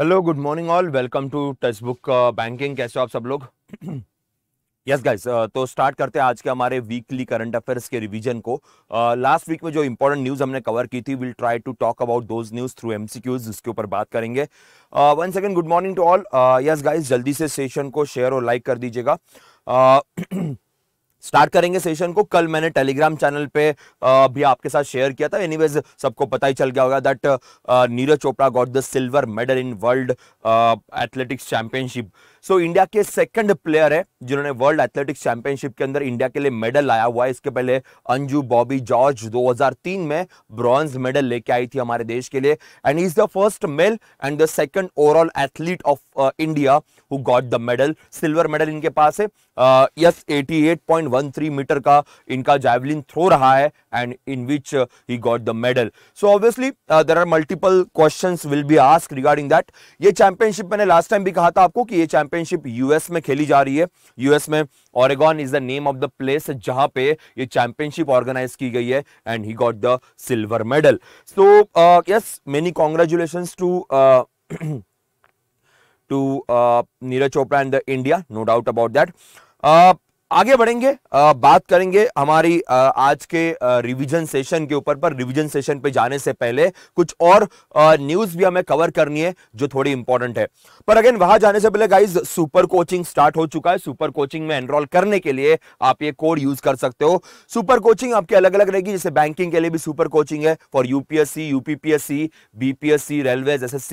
Hello good morning all welcome to touch book banking कैसे हो आप सब लोग यस गाइस uh, तो स्टार्ट करते हैं आज के हमारे वीकली करंट अफेयर्स के रिवीजन को लास्ट uh, वीक में जो इंपॉर्टेंट न्यूज हमने कवर की थी will try to talk about those news through MCQs जिसके ऊपर बात करेंगे one second good morning to all yes guys जल्दी से सेशन को शेयर और लाइक कर दीजिएगा uh, स्टार्ट करेंगे सेशन को कल मैंने टेलीग्राम चैनल पे भी आपके साथ शेयर किया था एनीवेज सबको पता ही चल गया होगा that Neeraj Chopra got the silver medal in world athletics championship so India के सेकंड प्लेयर है जिन्होंने वर्ल्ड एथलेटिक्स चैंपियनशिप के अंदर इंडिया के लिए मेडल लाया हुआ है इसके पहले अंजू बॉबी जॉर्ज 2003 में ब्रॉन्ज मेडल लेके आई थी हमारे देश के लिए and is the first male and the second overall athlete of India who got the medal silver medal इनके पास है यस 88.13 मीटर का इनका जैवलिन थ्रो रहा है and in which he got the medal so obviously there are multiple question will be ask regarding that ये championship मैंने last time भी कहा था आपको कि ये चैंपियन चैंपियनशिप यूएस में खेली जा रही है यूएस में Oregon is the name of the place जहां पे ये चैंपियनशिप ऑर्गेनाइज की गई है and he got the silver medal so yes many congratulation to to Neeraj Chopra and the India no doubt about that आगे बढ़ेंगे आ, बात करेंगे हमारी आ, आज के रिवीजन सेशन के ऊपर पर रिवीजन सेशन पे जाने से पहले कुछ और न्यूज भी हमें कवर करनी है जो थोड़ी इंपॉर्टेंट है पर अगेन वहां जाने से पहले गाइज सुपर कोचिंग स्टार्ट हो चुका है सुपर कोचिंग में एनरोल करने के लिए आप ये कोड यूज कर सकते हो सुपर कोचिंग आपकी अलग अलग रहेगी जैसे बैंकिंग के लिए भी सुपर कोचिंग है for UPSC UPPSC BPSC railways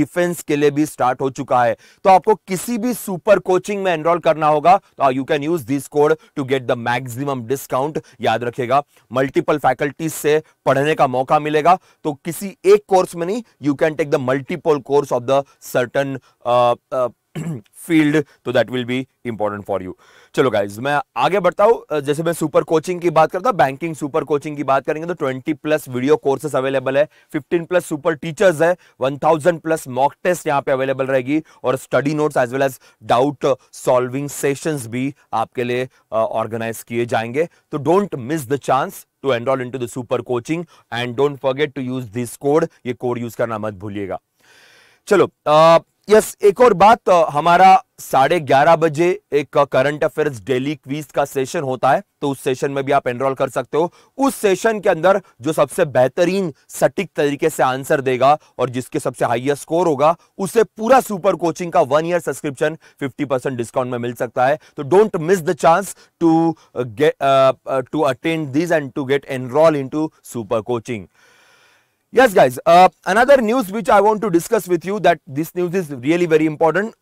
defence के लिए भी स्टार्ट हो चुका है तो आपको किसी भी सुपर कोचिंग में एनरोल करना होगा तो you can use this code to get the maximum discount याद रखेगा मल्टीपल फैकल्टीज से पढ़ने का मौका मिलेगा तो किसी एक कोर्स में नहीं you can take the multiple course of the certain field तो that will be important for you चलो गाइज मैं आगे बढ़ता हूं जैसे मैं सुपर कोचिंग की बात करता हूं बैंकिंग सुपर कोचिंग की बात करेंगे तो 20 प्लस वीडियो कोर्सेस अवेलेबल है 15 प्लस सुपर टीचर्स है 1000 प्लस मॉक टेस्ट यहां पे अवेलेबल रहेगी और study notes as well as doubt solving sessions भी आपके लिए ऑर्गेनाइज uh, किए जाएंगे तो don't miss the chance to enrol in the super coaching and don't forget to use this code ये कोड यूज करना मत भूलिएगा चलो uh, यस एक और बात हमारा साढ़े ग्यारह बजे एक करंट अफेयर्स डेली क्वीज का सेशन होता है तो उस सेशन में भी आप एनरोल कर सकते हो उस सेशन के अंदर जो सबसे बेहतरीन सटीक तरीके से आंसर देगा और जिसके सबसे हाईएस्ट स्कोर होगा उसे पूरा सुपर कोचिंग का one year subscription 50 percent discount में मिल सकता है तो don't miss the chance to get to attend this and to get enrol in super coaching yes guys uh, another news which i want to discuss with you that this news is really very important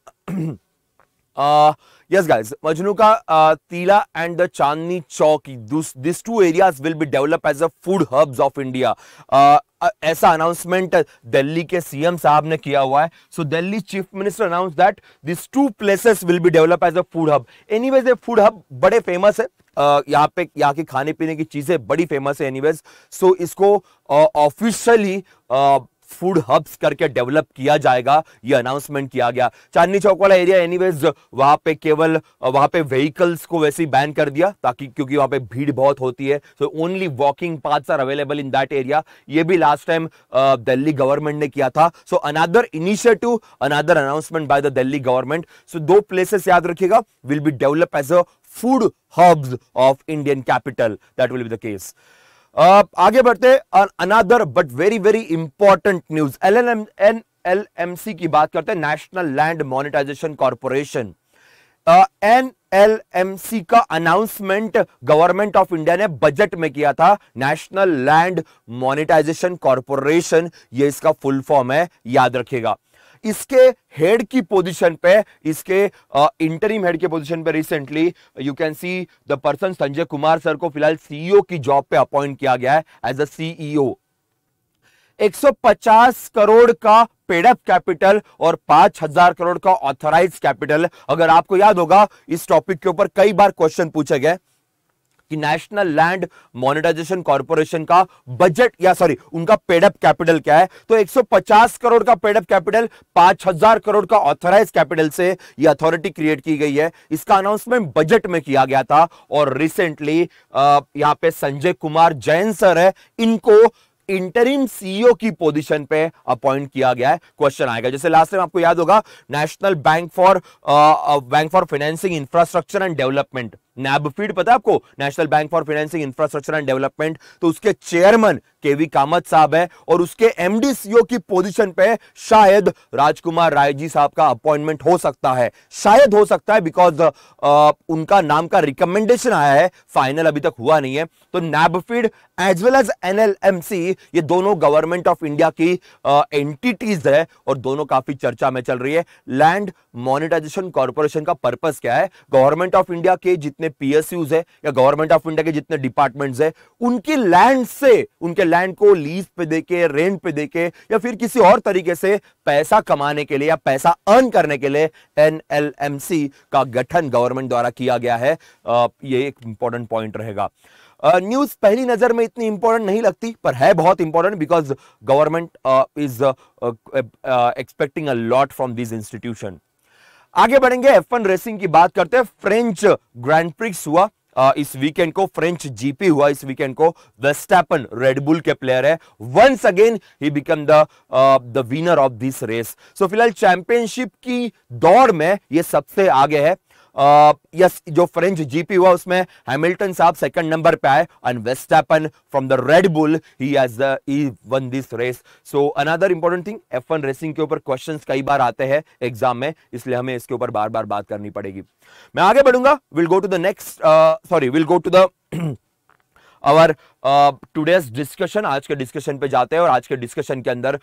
uh, yes guys majnu ka uh, tila and the chandni chowk these these two areas will be developed as a food hubs of india uh, aisa ऐसा announcement delhi ke cm sahab ne kiya hua hai so delhi chief minister announced that these two places will be developed as a food hub anyways a food hub bade famous hai यहाँ पे यहाँ के खाने पीने की चीज़ें बड़ी famous है एनीवेज सो इसको ऑफिशियली फूड हब्स करके डेवलप किया जाएगा यह अनाउंसमेंट किया गया चांदनी चौक वाला एरिया एनीवेज वहां पे केवल वहां पे व्हीकल्स को वैसे ही बैन कर दिया ताकि क्योंकि वहां पे भीड़ बहुत होती है so only walking paths are available in that area ये भी लास्ट टाइम दिल्ली गवर्नमेंट ने किया था so another initiative another announcement by the Delhi government so two places याद रखिएगा will be develop as a food hubs of Indian capital that will be the case आगे बढ़ते another but very very important news L N M N L M C की बात करते हैं national Land monetization Corporation N L M C का announcement government of India ने budget में किया था नेशनल लैंड मोनिटाइजेशन कॉरपोरेशन ये इसका फुल फॉर्म है याद रखिएगा इसके हेड की पोजीशन पे इसके इंटरिम हेड के पोजीशन पे recently you can see the person Sanjay Kumar sir को फिलहाल सीईओ e की जॉब पे अपॉइंट किया गया है एज अ सीईओ 150 करोड़ का पेडअप कैपिटल और 5000 करोड़ का ऑथराइज कैपिटल अगर आपको याद होगा इस टॉपिक के ऊपर कई बार क्वेश्चन पूछे गए कि नेशनल लैंड मोनिटाइजेशन कॉर्पोरेशन का बजट या सॉरी उनका पेडअप कैपिटल क्या है तो 150 करोड़ का पेडअप कैपिटल 5000 करोड़ का ऑथराइज कैपिटल से ये अथॉरिटी क्रिएट की गई है इसका अनाउंसमेंट बजट में किया गया था और रिसेंटली यहां पे संजय कुमार जैन सर है इनको इंटरिम सीईओ e की पोजीशन पे अपॉइंट किया गया है क्वेश्चन आएगा जैसे लास्ट टाइम आपको याद होगा National Bank for Bank for Financing Infrastructure and Development NaBFID पता है आपको National Bank for Financing Infrastructure and development तो उसके चेयरमैन केवी कामत साहब है और उसके एमडी सीओ e की पोजीशन पे शायद राजकुमार राय जी साहब का अपॉइंटमेंट हो सकता है शायद हो सकता है बिकॉज uh, उनका नाम का रिकमेंडेशन आया है फाइनल अभी तक हुआ नहीं है तो NaBFID as well as NLMC ये दोनों गवर्नमेंट ऑफ इंडिया की एंटिटीज uh, है और दोनों काफी चर्चा में चल रही है लैंड मोनिटाइजेशन कॉरपोरेशन का पर्पज क्या है गवर्नमेंट ऑफ इंडिया के जितने जितने पीएसयूज है या गवर्नमेंट ऑफ इंडिया के जितने डिपार्टमेंट्स है उनकी लैंड से उनके लैंड को लीज पे देके रेंट पे देके या फिर किसी और तरीके से पैसा कमाने के लिए या पैसा अर्न करने के लिए एनएलएमसी का गठन गवर्नमेंट द्वारा किया गया है ये एक इंपॉर्टेंट पॉइंट रहेगा न्यूज uh, पहली नजर में इतनी इंपॉर्टेंट नहीं लगती पर है बहुत important because government is expecting a lot from this institution आगे बढ़ेंगे एफ रेसिंग की बात करते हैं फ्रेंच ग्रैंड प्रिक्स हुआ इस वीकेंड को फ्रेंच जीपी हुआ इस वीकेंड को वेस्टैपन रेडबुल के प्लेयर है वंस अगेन ही become the the winner of this race so फिलहाल चैंपियनशिप की दौड़ में ये सबसे आगे है यस जो फ्रेंच जीपी हुआ उसमें हैमिल्टन साहब सेकंड नंबर पे आए and Verstappen from the Red Bull he has won this race so another important thing F racing के ऊपर क्वेश्चन कई बार आते हैं एग्जाम में इसलिए हमें इसके ऊपर बार बार बात करनी पड़ेगी मैं आगे बढ़ूंगा will go to the next sorry will go to the और टूडेज डिस्कशन आज के डिस्कशन पे जाते हैं और आज के डिस्कशन के अंदर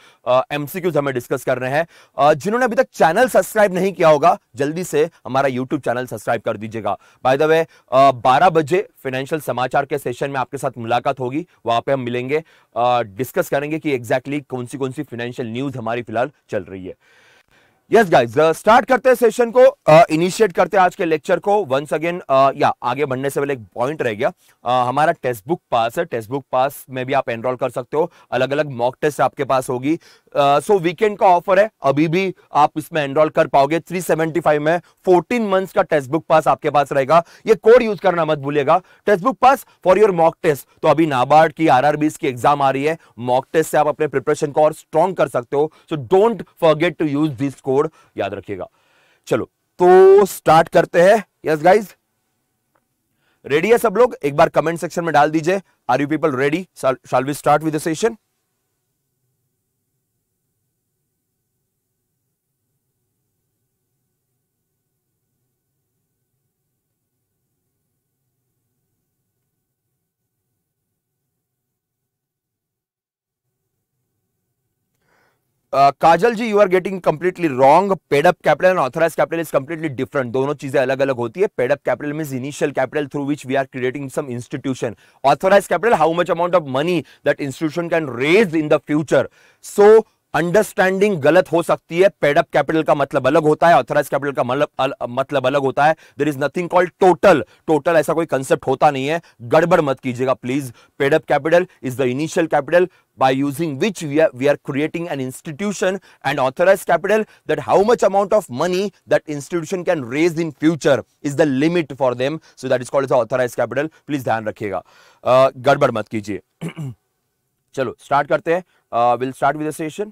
एमसीक्यूज हमें डिस्कस कर रहे हैं जिन्होंने अभी तक चैनल सब्सक्राइब नहीं किया होगा जल्दी से हमारा यूट्यूब चैनल सब्सक्राइब कर दीजिएगा बाय द वे बारह बजे फाइनेंशियल समाचार के सेशन में आपके साथ मुलाकात होगी वहां पे हम मिलेंगे डिस्कस करेंगे कि एग्जैक्टली exactly कौन सी कौन सी फाइनेंशियल न्यूज हमारी फिलहाल चल रही है यस गाइस स्टार्ट करते हैं सेशन को इनिशिएट uh, करते हैं आज के लेक्चर को वंस अगेन या आगे बढ़ने से पहले एक पॉइंट रह गया uh, हमारा टेक्स्ट बुक पास है टेस्ट बुक पास में भी आप एनरोल कर सकते हो अलग अलग मॉक टेस्ट आपके पास होगी सो uh, वीकेंड so का ऑफर है अभी भी आप इसमें एनरोल कर पाओगे 375 में 14 मंथ्स का टेस्ट बुक पास आपके पास रहेगा ये कोड यूज करना मत भूलिएगा test book pass for your mock test तो अभी नाबार्ड की आर की एग्जाम आ रही है मॉक टेस्ट से आप अपने प्रिपरेशन को और स्ट्रॉन्ग कर सकते हो so don't forget to use this code code याद रखिएगा चलो तो स्टार्ट करते हैं यस गाइज रेडी है सब लोग एक बार कमेंट सेक्शन में डाल दीजिए are you people ready shall we start with session Kajal ji you are getting completely wrong paid up capital and authorise capital is completely different दोनों चीजें अलग अलग होती है paid up capital mean initial capital through which we are creating some institution authorise capital how much amount of money that institution can raise in the future so understanding गलत हो सकती है पेडअप कैपिटल का मतलब अलग होता है ऑथराइज कैपिटल का मतलब मतलब अलग होता है there is nothing called total total ऐसा कोई कंसेप्ट होता नहीं है गड़बड़ मत कीजिएगा please paid up capital is the initial capital by using which we are creating an institution and authorise capital that how much amount of money that institution can raise in future is the limit for them so that is called authorise capital please ध्यान रखिएगा गड़बड़ मत कीजिए चलो start करते हैं will start with session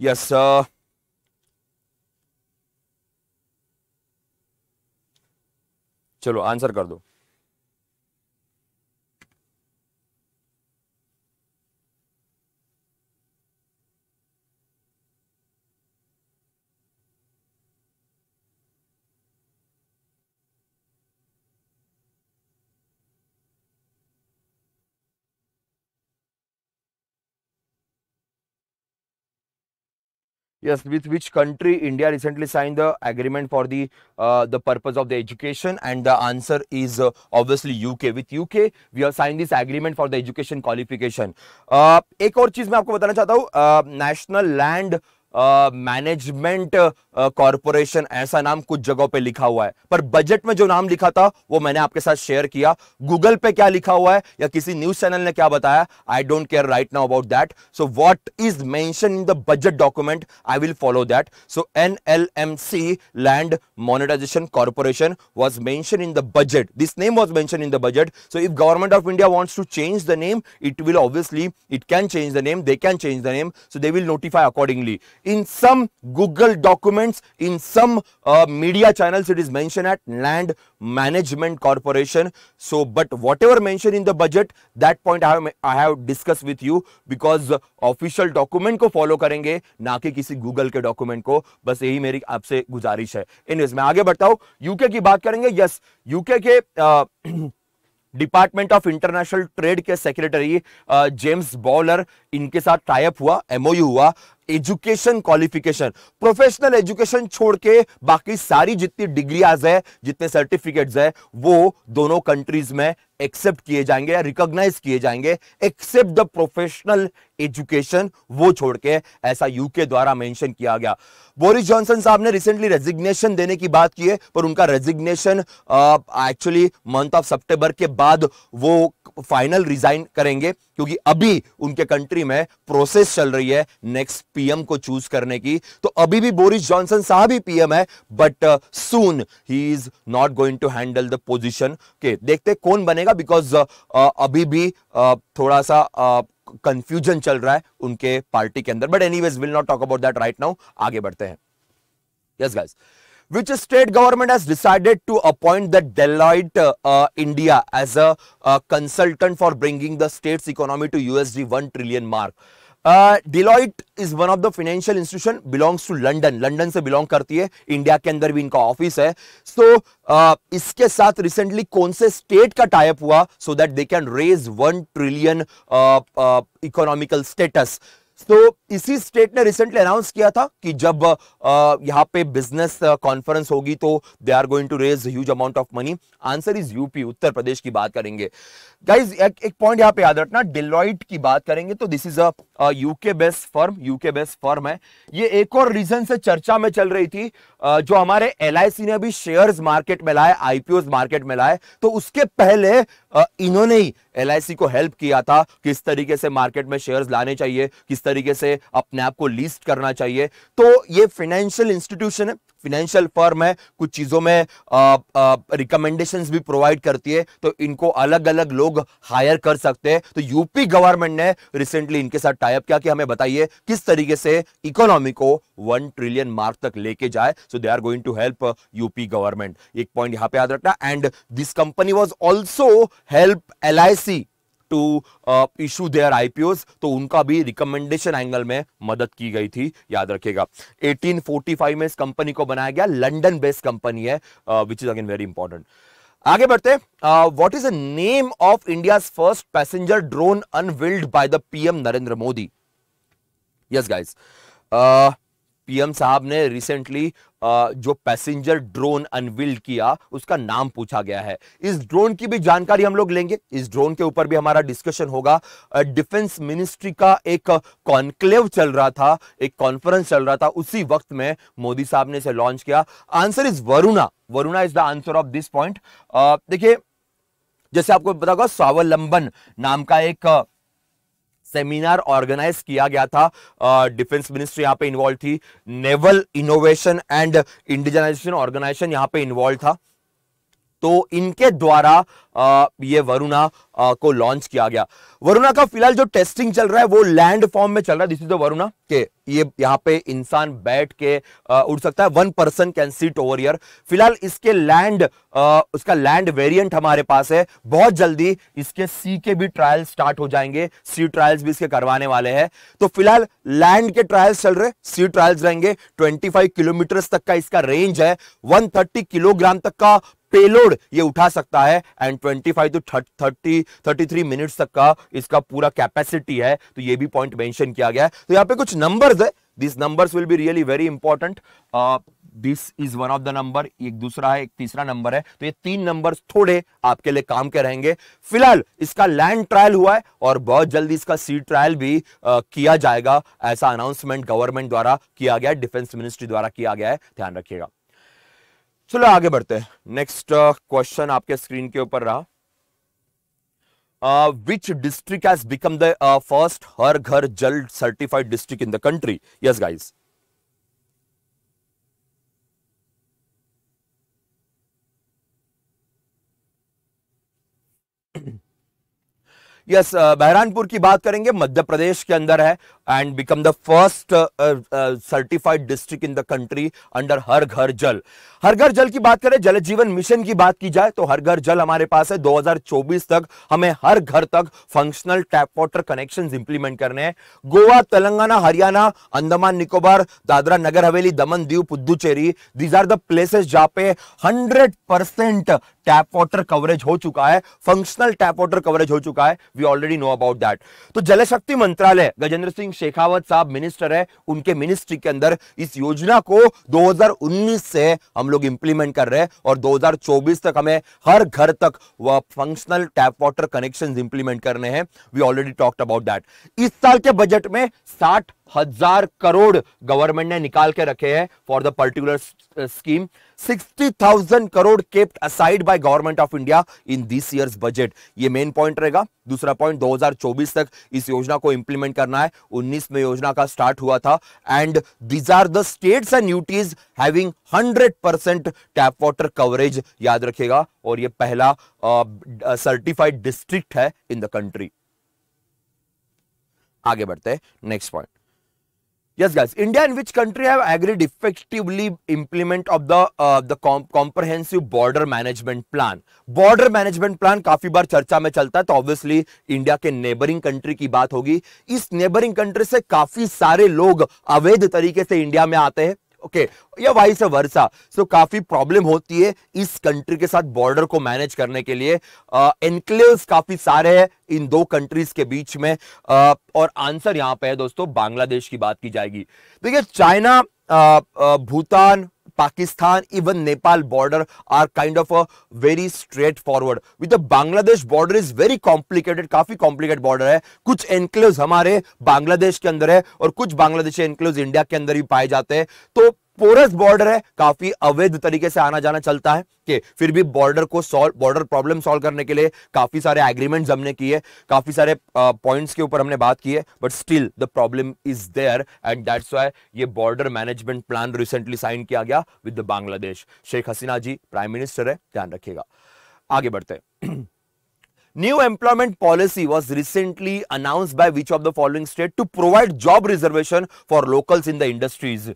Yes, sir. चलो answer कर दो yes with which country india recently signed the agreement for the uh, the purpose of the education and the answer is uh, obviously uk with uk we have signed this agreement for the education qualification uh, ek aur cheez main aapko batana chahta hu uh, national land uh, management. uh, corporation ऐसा नाम कुछ जगहों पे लिखा हुआ है पर budget में जो नाम लिखा था वो मैंने आपके साथ शेयर किया गूगल पे क्या लिखा हुआ है या किसी न्यूज चैनल ने क्या बताया I don't care right now about that so what is mention in the budget document I will follow that so N L M C land monetization corporation was main in the budget this name was mention in the budget so if government of India wants to change the name it will obviously it can change the name they can change the name so they will notify accordingly in some Google document friends in some media channels it is mention at land management corporation so but whatever mention in the budget that point I have discuss with you because official document को follow करेंगे ना कि किसी Google के document को बस यही मेरी आपसे गुजारिश है इन मैं आगे बढ़ता हूं यूके की बात करेंगे यस yes, यूके के uh, department of international trade के सेक्रेटरी जेम्स बॉलर इनके साथ टाइप हुआ एमओयू हुआ एजुकेशन क्वालिफिकेशन प्रोफेशनल एजुकेशन छोड़ के बाकी सारी जितनी डिग्रियाज है जितने सर्टिफिकेट्स है वो दोनों कंट्रीज में एक्सेप्ट किए जाएंगे या रिकॉग्नाइज किए जाएंगे एक्सेप्ट द प्रोफेशनल एजुकेशन वो छोड़ के ऐसा यूके द्वारा मेंशन किया गया बोरिस जॉनसन साहब ने रिसेंटली रेजिग्नेशन देने की बात की है पर उनका रेजिग्नेशन एक्चुअली मंथ ऑफ सितंबर के बाद वो फाइनल रिजाइन करेंगे क्योंकि अभी उनके कंट्री में प्रोसेस चल रही है नेक्स्ट पीएम को चूज करने की तो अभी भी बोरिस जॉनसन साहब ही पीएम है but soon he is not going to handle the position के देखते कौन बनेगा बिकॉज uh, uh, अभी भी uh, थोड़ा सा कंफ्यूजन चल रहा है उनके पार्टी के अंदर but anyways will not talk about that right now आगे बढ़ते हैं yes yes, guys which state government has decided to appoint the Deloitte uh, India as a, a consultant for bringing the state's economy to USD 1 trillion mark. Uh, Deloitte is one of the financial institution belongs to London. London से belong करती है India के अंदर भी इनका office है सो so, uh, इसके साथ रिसेंटली कौन से स्टेट का टाइप हुआ so that they can raise one trillion economical status तो इसी स्टेट ने रिसेंटली अनाउंस किया था कि जब यहाँ पे बिजनेस कॉन्फ्रेंस होगी तो they are going to raise huge amount of money answer is UP Uttar Pradesh की बात करेंगे गाइज एक, एक पॉइंट यहाँ पे याद रखना डिलॉइट की बात करेंगे तो this is a UK based firm UK based firm है ये एक और रीजन से चर्चा में चल रही थी आ, जो हमारे एल ने अभी शेयर्स मार्केट में लाए आईपीओ मार्केट में लाए तो उसके पहले आ, इन्होंने ही एल को हेल्प किया था किस तरीके से मार्केट में शेयर्स लाने चाहिए किस तरीके से अपने आप को लिस्ट करना चाहिए तो ये फाइनेंशियल इंस्टीट्यूशन है फिनेंशियल फर्म है कुछ चीज़ों में रिकमेंडेशन भी प्रोवाइड करती है तो इनको अलग अलग लोग हायर कर सकते हैं तो यूपी गवर्नमेंट ने रिसेंटली इनके साथ टाइप किया कि हमें बताइए किस तरीके से इकोनॉमी को वन ट्रिलियन मार्क तक लेके जाए so they are going to help UP government एक पॉइंट यहां पे याद रखना and this company was also help L to issue their IPOs तो उनका भी रिकमेंडेशन एंगल में मदद की गई थी याद रखेगा 1845 में इस कंपनी को बनाया गया लंडन बेस्ड कंपनी है which is again very important आगे बढ़ते what is the name of India first passenger drone unveiled by the PM Narendra Modi yes guys PM साहब ने रिसेंटली जो पैसेंजर ड्रोन अनविल्ड किया उसका नाम पूछा गया है इस ड्रोन की भी जानकारी हम लोग लेंगे इस ड्रोन के ऊपर भी हमारा डिस्कशन होगा डिफेंस मिनिस्ट्री का एक कॉन्क्लेव चल रहा था एक कॉन्फ्रेंस चल रहा था उसी वक्त में मोदी साहब ने इसे लॉन्च किया answer is Varuna Varuna is the answer of this point देखिए जैसे आपको पता स्वावलंबन नाम का एक सेमिनार ऑर्गेनाइज किया गया था डिफेंस मिनिस्ट्री यहाँ पे इन्वॉल्व थी naval innovation and indigenisation organisation यहाँ पे इन्वॉल्व था तो इनके द्वारा ये वरुणा को लॉन्च किया गया वरुणा का फिलहाल जो टेस्टिंग चल रहा है वो लैंड फॉर्म में चल रहा है दिस इज द वरुणा के ये यहाँ पे इंसान बैठ के उड़ सकता है one person can seat over year फिलहाल इसके लैंड उसका लैंड वेरिएंट हमारे पास है बहुत जल्दी इसके सी के भी ट्रायल स्टार्ट हो जाएंगे सी ट्रायल्स भी इसके करवाने वाले हैं तो फिलहाल लैंड के ट्रायल्स चल रहे सी ट्रायल्स रहेंगे ट्वेंटी किलोमीटर तक का इसका रेंज है वन किलोग्राम तक का पेलोड ये उठा सकता है and 25 to thirty thirty three minutes तक का इसका पूरा कैपेसिटी है तो ये भी पॉइंट मेंशन किया गया है तो यहाँ पे कुछ नंबर्स है this numbers will be really very important this is one of the number एक दूसरा है एक तीसरा नंबर है तो ये तीन नंबर थोड़े आपके लिए काम के रहेंगे फिलहाल इसका लैंड ट्रायल हुआ है और बहुत जल्दी इसका सी ट्रायल भी आ, uh, किया जाएगा ऐसा अनाउंसमेंट गवर्नमेंट द्वारा किया गया डिफेंस मिनिस्ट्री द्वारा किया गया है ध्यान रखिएगा चलो आगे बढ़ते हैं नेक्स्ट क्वेश्चन uh, आपके स्क्रीन के ऊपर रहा which district has become the first Har Ghar Jal certified district in the country yes guys yes Burhanpur की बात करेंगे मध्य प्रदेश के अंदर है and become the first certified district in the country under Har Ghar Jal हर घर जल की बात करें जल जीवन मिशन की बात की जाए तो हर घर जल हमारे पास है 2024 तक हमें हर घर तक functional tap water connection implement करने हैं Goa Telangana Haryana Andaman Nicobar Dadra Nagar Haveli Daman Diu Puducherry these are the places जहां पे hundred percent tap water coverage हो चुका है फंक्शनल टैप वाटर कवरेज हो चुका है we already know about that तो जल शक्ति मंत्रालय गजेंद्र सिंह शेखावत साहब मिनिस्टर है उनके मिनिस्ट्री के अंदर इस योजना को 2019 से हम लोग इंप्लीमेंट कर रहे हैं और 2024 तक हमें हर घर तक वह functional tap water connection implement करने हैं we already talked about that इस साल के बजट में साठ हजार करोड़ गवर्नमेंट ने निकाल के रखे हैं for the particular scheme 60,000 crore kept aside by government of India in this year's budget ये मेन पॉइंट रहेगा दूसरा पॉइंट 2024 तक इस योजना को इंप्लीमेंट करना है 19 में योजना का स्टार्ट हुआ था and these are the states and UTs having 100 percent tap water coverage याद रखेगा और ये पहला सर्टिफाइड uh, डिस्ट्रिक्ट uh, है इन द कंट्री आगे बढ़ते हैं next point yes guys india and which country have agreed effectively implement of the uh, the comp comprehensive border management plan border management plan काफी बार चर्चा में चलता है तो ऑब्वियसली इंडिया के नेबरिंग कंट्री की बात होगी इस नेबरिंग कंट्री से काफी सारे लोग अवैध तरीके से इंडिया में आते हैं ओके okay, या वाइस वर्षा सो so, काफी प्रॉब्लम होती है इस कंट्री के साथ बॉर्डर को मैनेज करने के लिए एनक्लेव्स uh, काफी सारे हैं इन दो कंट्रीज के बीच में uh, और आंसर यहां पे है दोस्तों बांग्लादेश की बात की जाएगी देखिए China Bhutan Pakistan, even Nepal border are kind of a very straightforward. With the Bangladesh border is very complicated, काफी complicated border है कुछ enclaves हमारे Bangladesh के अंदर है और कुछ बांग्लादेशी enclaves India के अंदर भी पाए जाते हैं तो पोरस बॉर्डर है काफी अवैध तरीके से आना जाना चलता है कि फिर भी बॉर्डर को सॉल्व बॉर्डर प्रॉब्लम सॉल्व करने के लिए काफी सारे एग्रीमेंट्स हमने किए काफी सारे पॉइंट्स के ऊपर हमने बात की है but still the problem is there and that's why ये border management plan recently sign किया गया with Bangladesh Sheikh Hasina ji prime minister है ध्यान रखिएगा आगे बढ़ते हैं New employment policy was recently announced by which of the following state to provide job reservation for locals in the industries?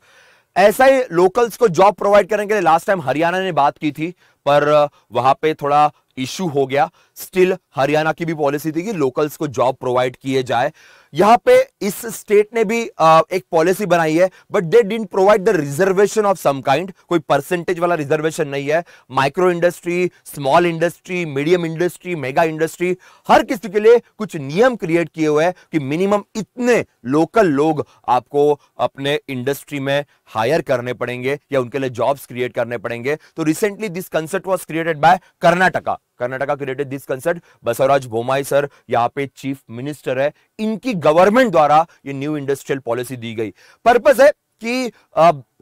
ऐसा ही लोकल्स को जॉब प्रोवाइड करने के लिए लास्ट टाइम हरियाणा ने बात की थी पर वहां पे थोड़ा इश्यू हो गया स्टिल हरियाणा की भी पॉलिसी थी कि लोकल्स को जॉब प्रोवाइड किए जाए यहां पे इस स्टेट ने भी आ, एक पॉलिसी बनाई है but they didn't provide the reservation of some kind कोई परसेंटेज वाला रिजर्वेशन नहीं है micro industry small industry medium industry mega industry हर किसी के लिए कुछ नियम क्रिएट किए हुए हैं कि मिनिमम इतने लोकल लोग आपको अपने इंडस्ट्री में हायर करने पड़ेंगे या उनके लिए जॉब्स क्रिएट करने पड़ेंगे तो recently this concept was created by Karnataka Karnataka created this concert Basavaraj Bommai sir यहाँ पे चीफ मिनिस्टर है इनकी गवर्नमेंट द्वारा ये न्यू इंडस्ट्रियल पॉलिसी दी गई पर्पज है कि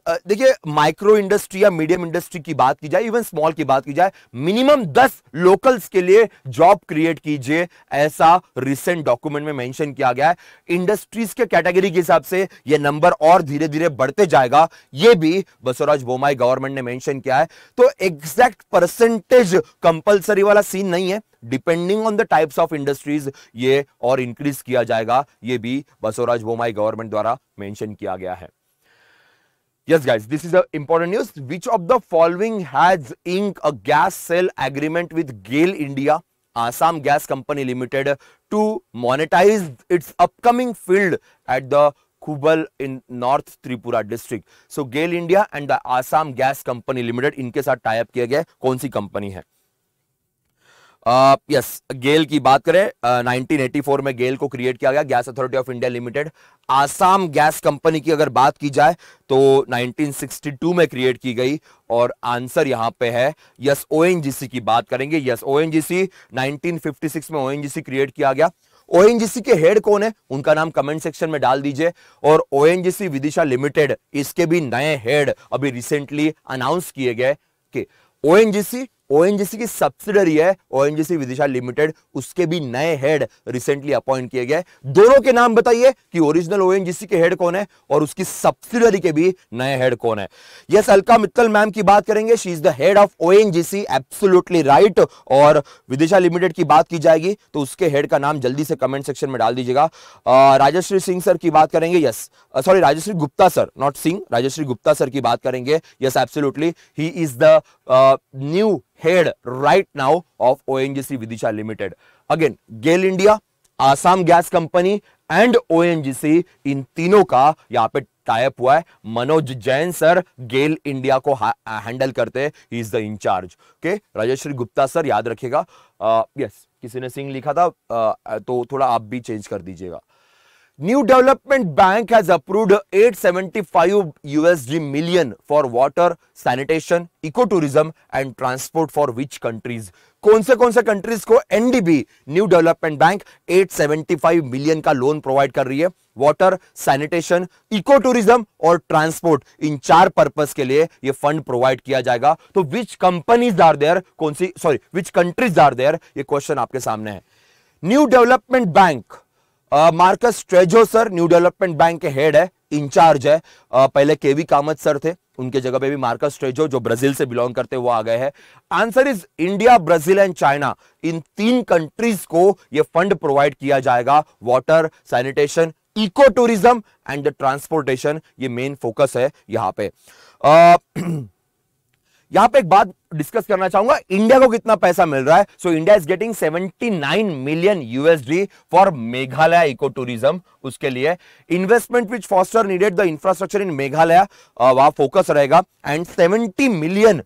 देखिए माइक्रो इंडस्ट्री या मीडियम इंडस्ट्री की बात की जाए इवन स्मॉल की बात की जाए मिनिमम दस लोकल्स के लिए जॉब क्रिएट कीजिए ऐसा रिसेंट डॉक्यूमेंट में मेंशन किया गया है इंडस्ट्रीज के कैटेगरी के हिसाब से ये नंबर और धीरे धीरे बढ़ते जाएगा ये भी बसवराज बोमाई गवर्नमेंट ने मैंशन किया है तो एग्जैक्ट परसेंटेज कंपल्सरी वाला सीन नहीं है depending on the types of industries ये और इंक्रीज किया जाएगा ये भी बसवराज बोमाई गवर्नमेंट द्वारा मेंशन किया गया है Yes guys, this is the important news. Which of the following has ink a gas sale agreement with GAIL India, Assam Gas Company Limited to monetize its upcoming field at the Kubal in North Tripura district. So GAIL India and the Assam Gas Company Limited in case are tie up गया gaya कौन सी company है yes uh, GAIL की बात करें uh, 1984 में गेल को create किया गया gas authority of India limited Assam gas company की अगर बात की जाए तो 1962 में क्रिएट की गई और आंसर यहां पे है यस ओएनजीसी की बात करेंगे यस ओएनजीसी 1956 में ओएनजीसी क्रिएट किया गया ओएनजीसी के हेड कौन है उनका नाम कमेंट सेक्शन में डाल दीजिए और ओ विदिशा लिमिटेड इसके भी नए हेड अभी रिसेंटली अनाउंस किए गए कि ओ ओएनजीसी की सब्सिडरी है ओएनजीसी विदिशा लिमिटेड उसके भी नए हेड रिसेंटली अपॉइंट किए गए दोनों के नाम बताइए कि ओरिजिनल ओएनजीसी के हेड कौन है और उसकी सब्सिडरी के भी नए हेड कौन है यस अलका मित्तल मैम की बात करेंगे she is the head of ONGC absolutely right और विदिशा लिमिटेड की बात की जाएगी तो उसके हेड का नाम जल्दी से कमेंट सेक्शन में डाल दीजिएगा राजश्री सिंह सर की बात करेंगे yes sorry Rajshri Gupta sir not Singh Rajshri Gupta sir की बात करेंगे yes absolutely he is the new head right now of ONGC Vidisha Limited. Again, GAIL India, Assam Gas Company and NGC इन तीनों का यहाँ पे टाइप हुआ है मनोज जैन सर गेल इंडिया को हैंडल करते हैं is the in charge okay Rajeshri Gupta sir याद रखिएगा यस किसी ने सिंह लिखा था आ, तो थोड़ा आप भी चेंज कर दीजिएगा New Development Bank has approved 875 USD million for water, sanitation, ecotourism and transport for which countries? कौन से कौन से कंट्रीज को NDB new development bank 875 million का लोन प्रोवाइड कर रही है वाटर सैनिटेशन इको टूरिज्म और ट्रांसपोर्ट इन चार पर्पस के लिए ये फंड प्रोवाइड किया जाएगा तो विच कंपनीज आर देयर कौन सी sorry which countries are there ये क्वेश्चन आपके सामने है new development bank Marcos Troyjo sir new development bank के हेड है इंचार्ज है आ, पहले केवी कामत सर थे उनके जगह पे भी मार्कस ट्रेजो जो ब्राजील से बिलोंग करते हुए आ गए हैं answer is India Brazil and China इन तीन कंट्रीज को ये फंड प्रोवाइड किया जाएगा water sanitation eco tourism and transportation ये मेन फोकस है यहां पर यहां पे एक बात डिस्कस करना चाहूंगा इंडिया को कितना पैसा मिल रहा है so India is getting 79 million USD for Meghalaya eco tourism उसके लिए investment which foster needed the infrastructure in Meghalaya वहां फोकस रहेगा and 70 million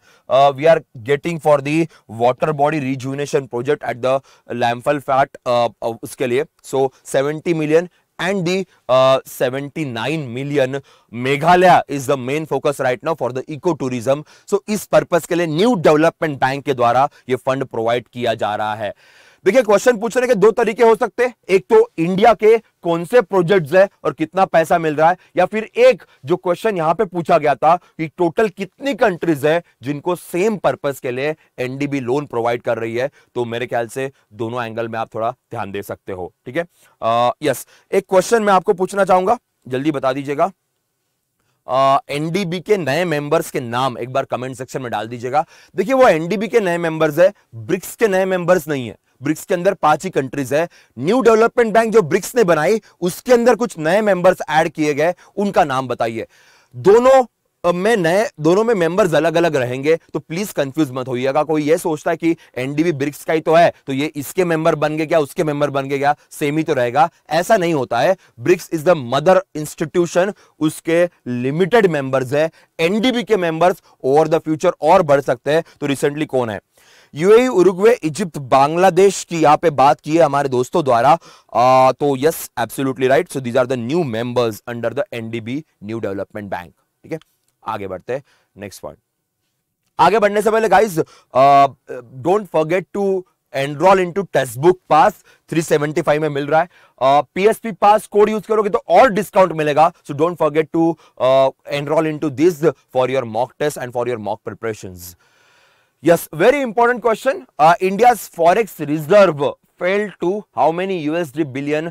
we are getting for the water body rejuvenation project at the Lamphelpat उसके लिए so so, 70 मिलियन and the uh, 79 million Meghalaya is the main focus right now for the eco tourism so इस purpose के लिए new development bank के द्वारा ये fund provide किया जा रहा है देखिए क्वेश्चन पूछ रहे कि दो तरीके हो सकते हैं एक तो इंडिया के कौन से प्रोजेक्ट्स है और कितना पैसा मिल रहा है या फिर एक जो क्वेश्चन यहां पे पूछा गया था कि टोटल कितनी कंट्रीज है जिनको सेम पर्पस के लिए एनडीबी लोन प्रोवाइड कर रही है तो मेरे ख्याल से दोनों एंगल में आप थोड़ा ध्यान दे सकते हो ठीक है यस एक क्वेश्चन मैं आपको पूछना चाहूंगा जल्दी बता दीजिएगा एनडीबी uh, के नए मेंबर्स के नाम एक बार कमेंट सेक्शन में डाल दीजिएगा देखिए वो एनडीबी के नए मेंबर्स है ब्रिक्स के नए मेंबर्स नहीं है ब्रिक्स के अंदर पांच ही कंट्रीज है न्यू डेवलपमेंट बैंक जो ब्रिक्स ने बनाई उसके अंदर कुछ नए मेंबर्स ऐड किए गए उनका नाम बताइए दोनों में नए दोनों में मेंबर्स अलग अलग रहेंगे तो प्लीज कंफ्यूज मत होइएगा कोई ये सोचता है कि एनडीबी ब्रिक्स का ही तो है तो ये इसके मेंबर बन गए क्या उसके मेंबर बन गए क्या सेम ही तो रहेगा ऐसा नहीं होता है BRICS is the mother institution उसके लिमिटेड मेंबर्स है एनडीबी के मेंबर्स ओवर द फ्यूचर और बढ़ सकते हैं तो रिसेंटली कौन है यूएई उरुग्वे इजिप्ट बांग्लादेश की यहाँ पे बात की है हमारे दोस्तों द्वारा आ, तो yes absolutely right so these are the new members under the NDB new development bank ठीक है आगे बढ़ते हैं नेक्स्ट पॉइंट आगे बढ़ने से पहले guys don't forget to enroll to Testbook pass three seventy five में मिल रहा है पीएसपी पास कोड यूज करोगे तो और डिस्काउंट मिलेगा so don't forget to enroll to this for your mock test and for your mock preparation yes very important question India forex reserve fell to how many USD billion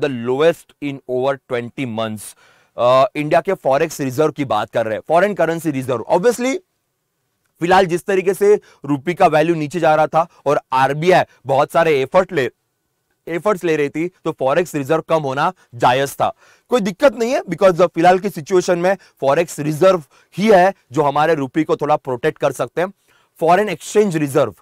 the lowest in over twenty over India uh, के forex reserve की बात कर रहे हैं foreign currency reserve obviously फिलहाल जिस तरीके से रूपी का वैल्यू नीचे जा रहा था और आरबीआई बहुत सारे एफर्ट ले एफर्ट्स ले रही थी तो फॉरेक्स रिजर्व कम होना जायज था कोई दिक्कत नहीं है बिकॉज फिलहाल की सिचुएशन में फॉरेक्स रिजर्व ही है जो हमारे रूपी को थोड़ा प्रोटेक्ट कर सकते हैं foreign exchange reserve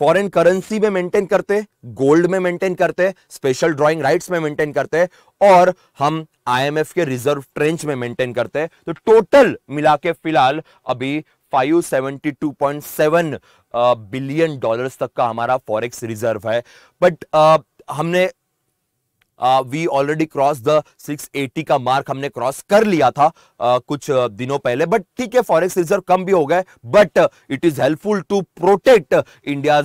foreign currency में मेंटेन करते गोल्ड में मेंटेन करते स्पेशल ड्राइंग राइट्स में मेंटेन करते और हम आईएमएफ के रिजर्व ट्रेंच में मेंटेन करते तो टोटल मिला के फिलहाल अभी 572.7 बिलियन डॉलर्स तक का हमारा फॉरेक्स रिजर्व है बट uh, हमने वी ऑलरेडी क्रॉस द 680 का मार्क हमने क्रॉस कर लिया था uh, कुछ दिनों पहले बट ठीक है फॉरेक्स रिजर्व कम भी हो गए but it is helpful to protect India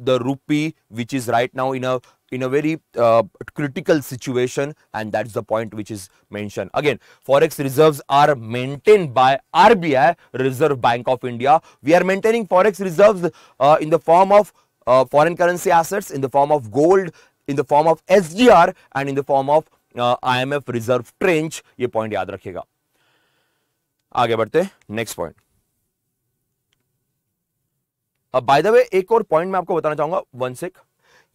the rupee which is right now in in a very critical situation and that the point which is mention again forex reserve are maintain by R B I reserve bank of India we are maintaining forex reserve in the form of foreign currency assets in the form of gold S the R and in the form of I M F reserve tranche ये point याद रखिएगा आगे बढ़ते next point अब by the way एक और point मैं आपको बताना चाहूंगा वन सिक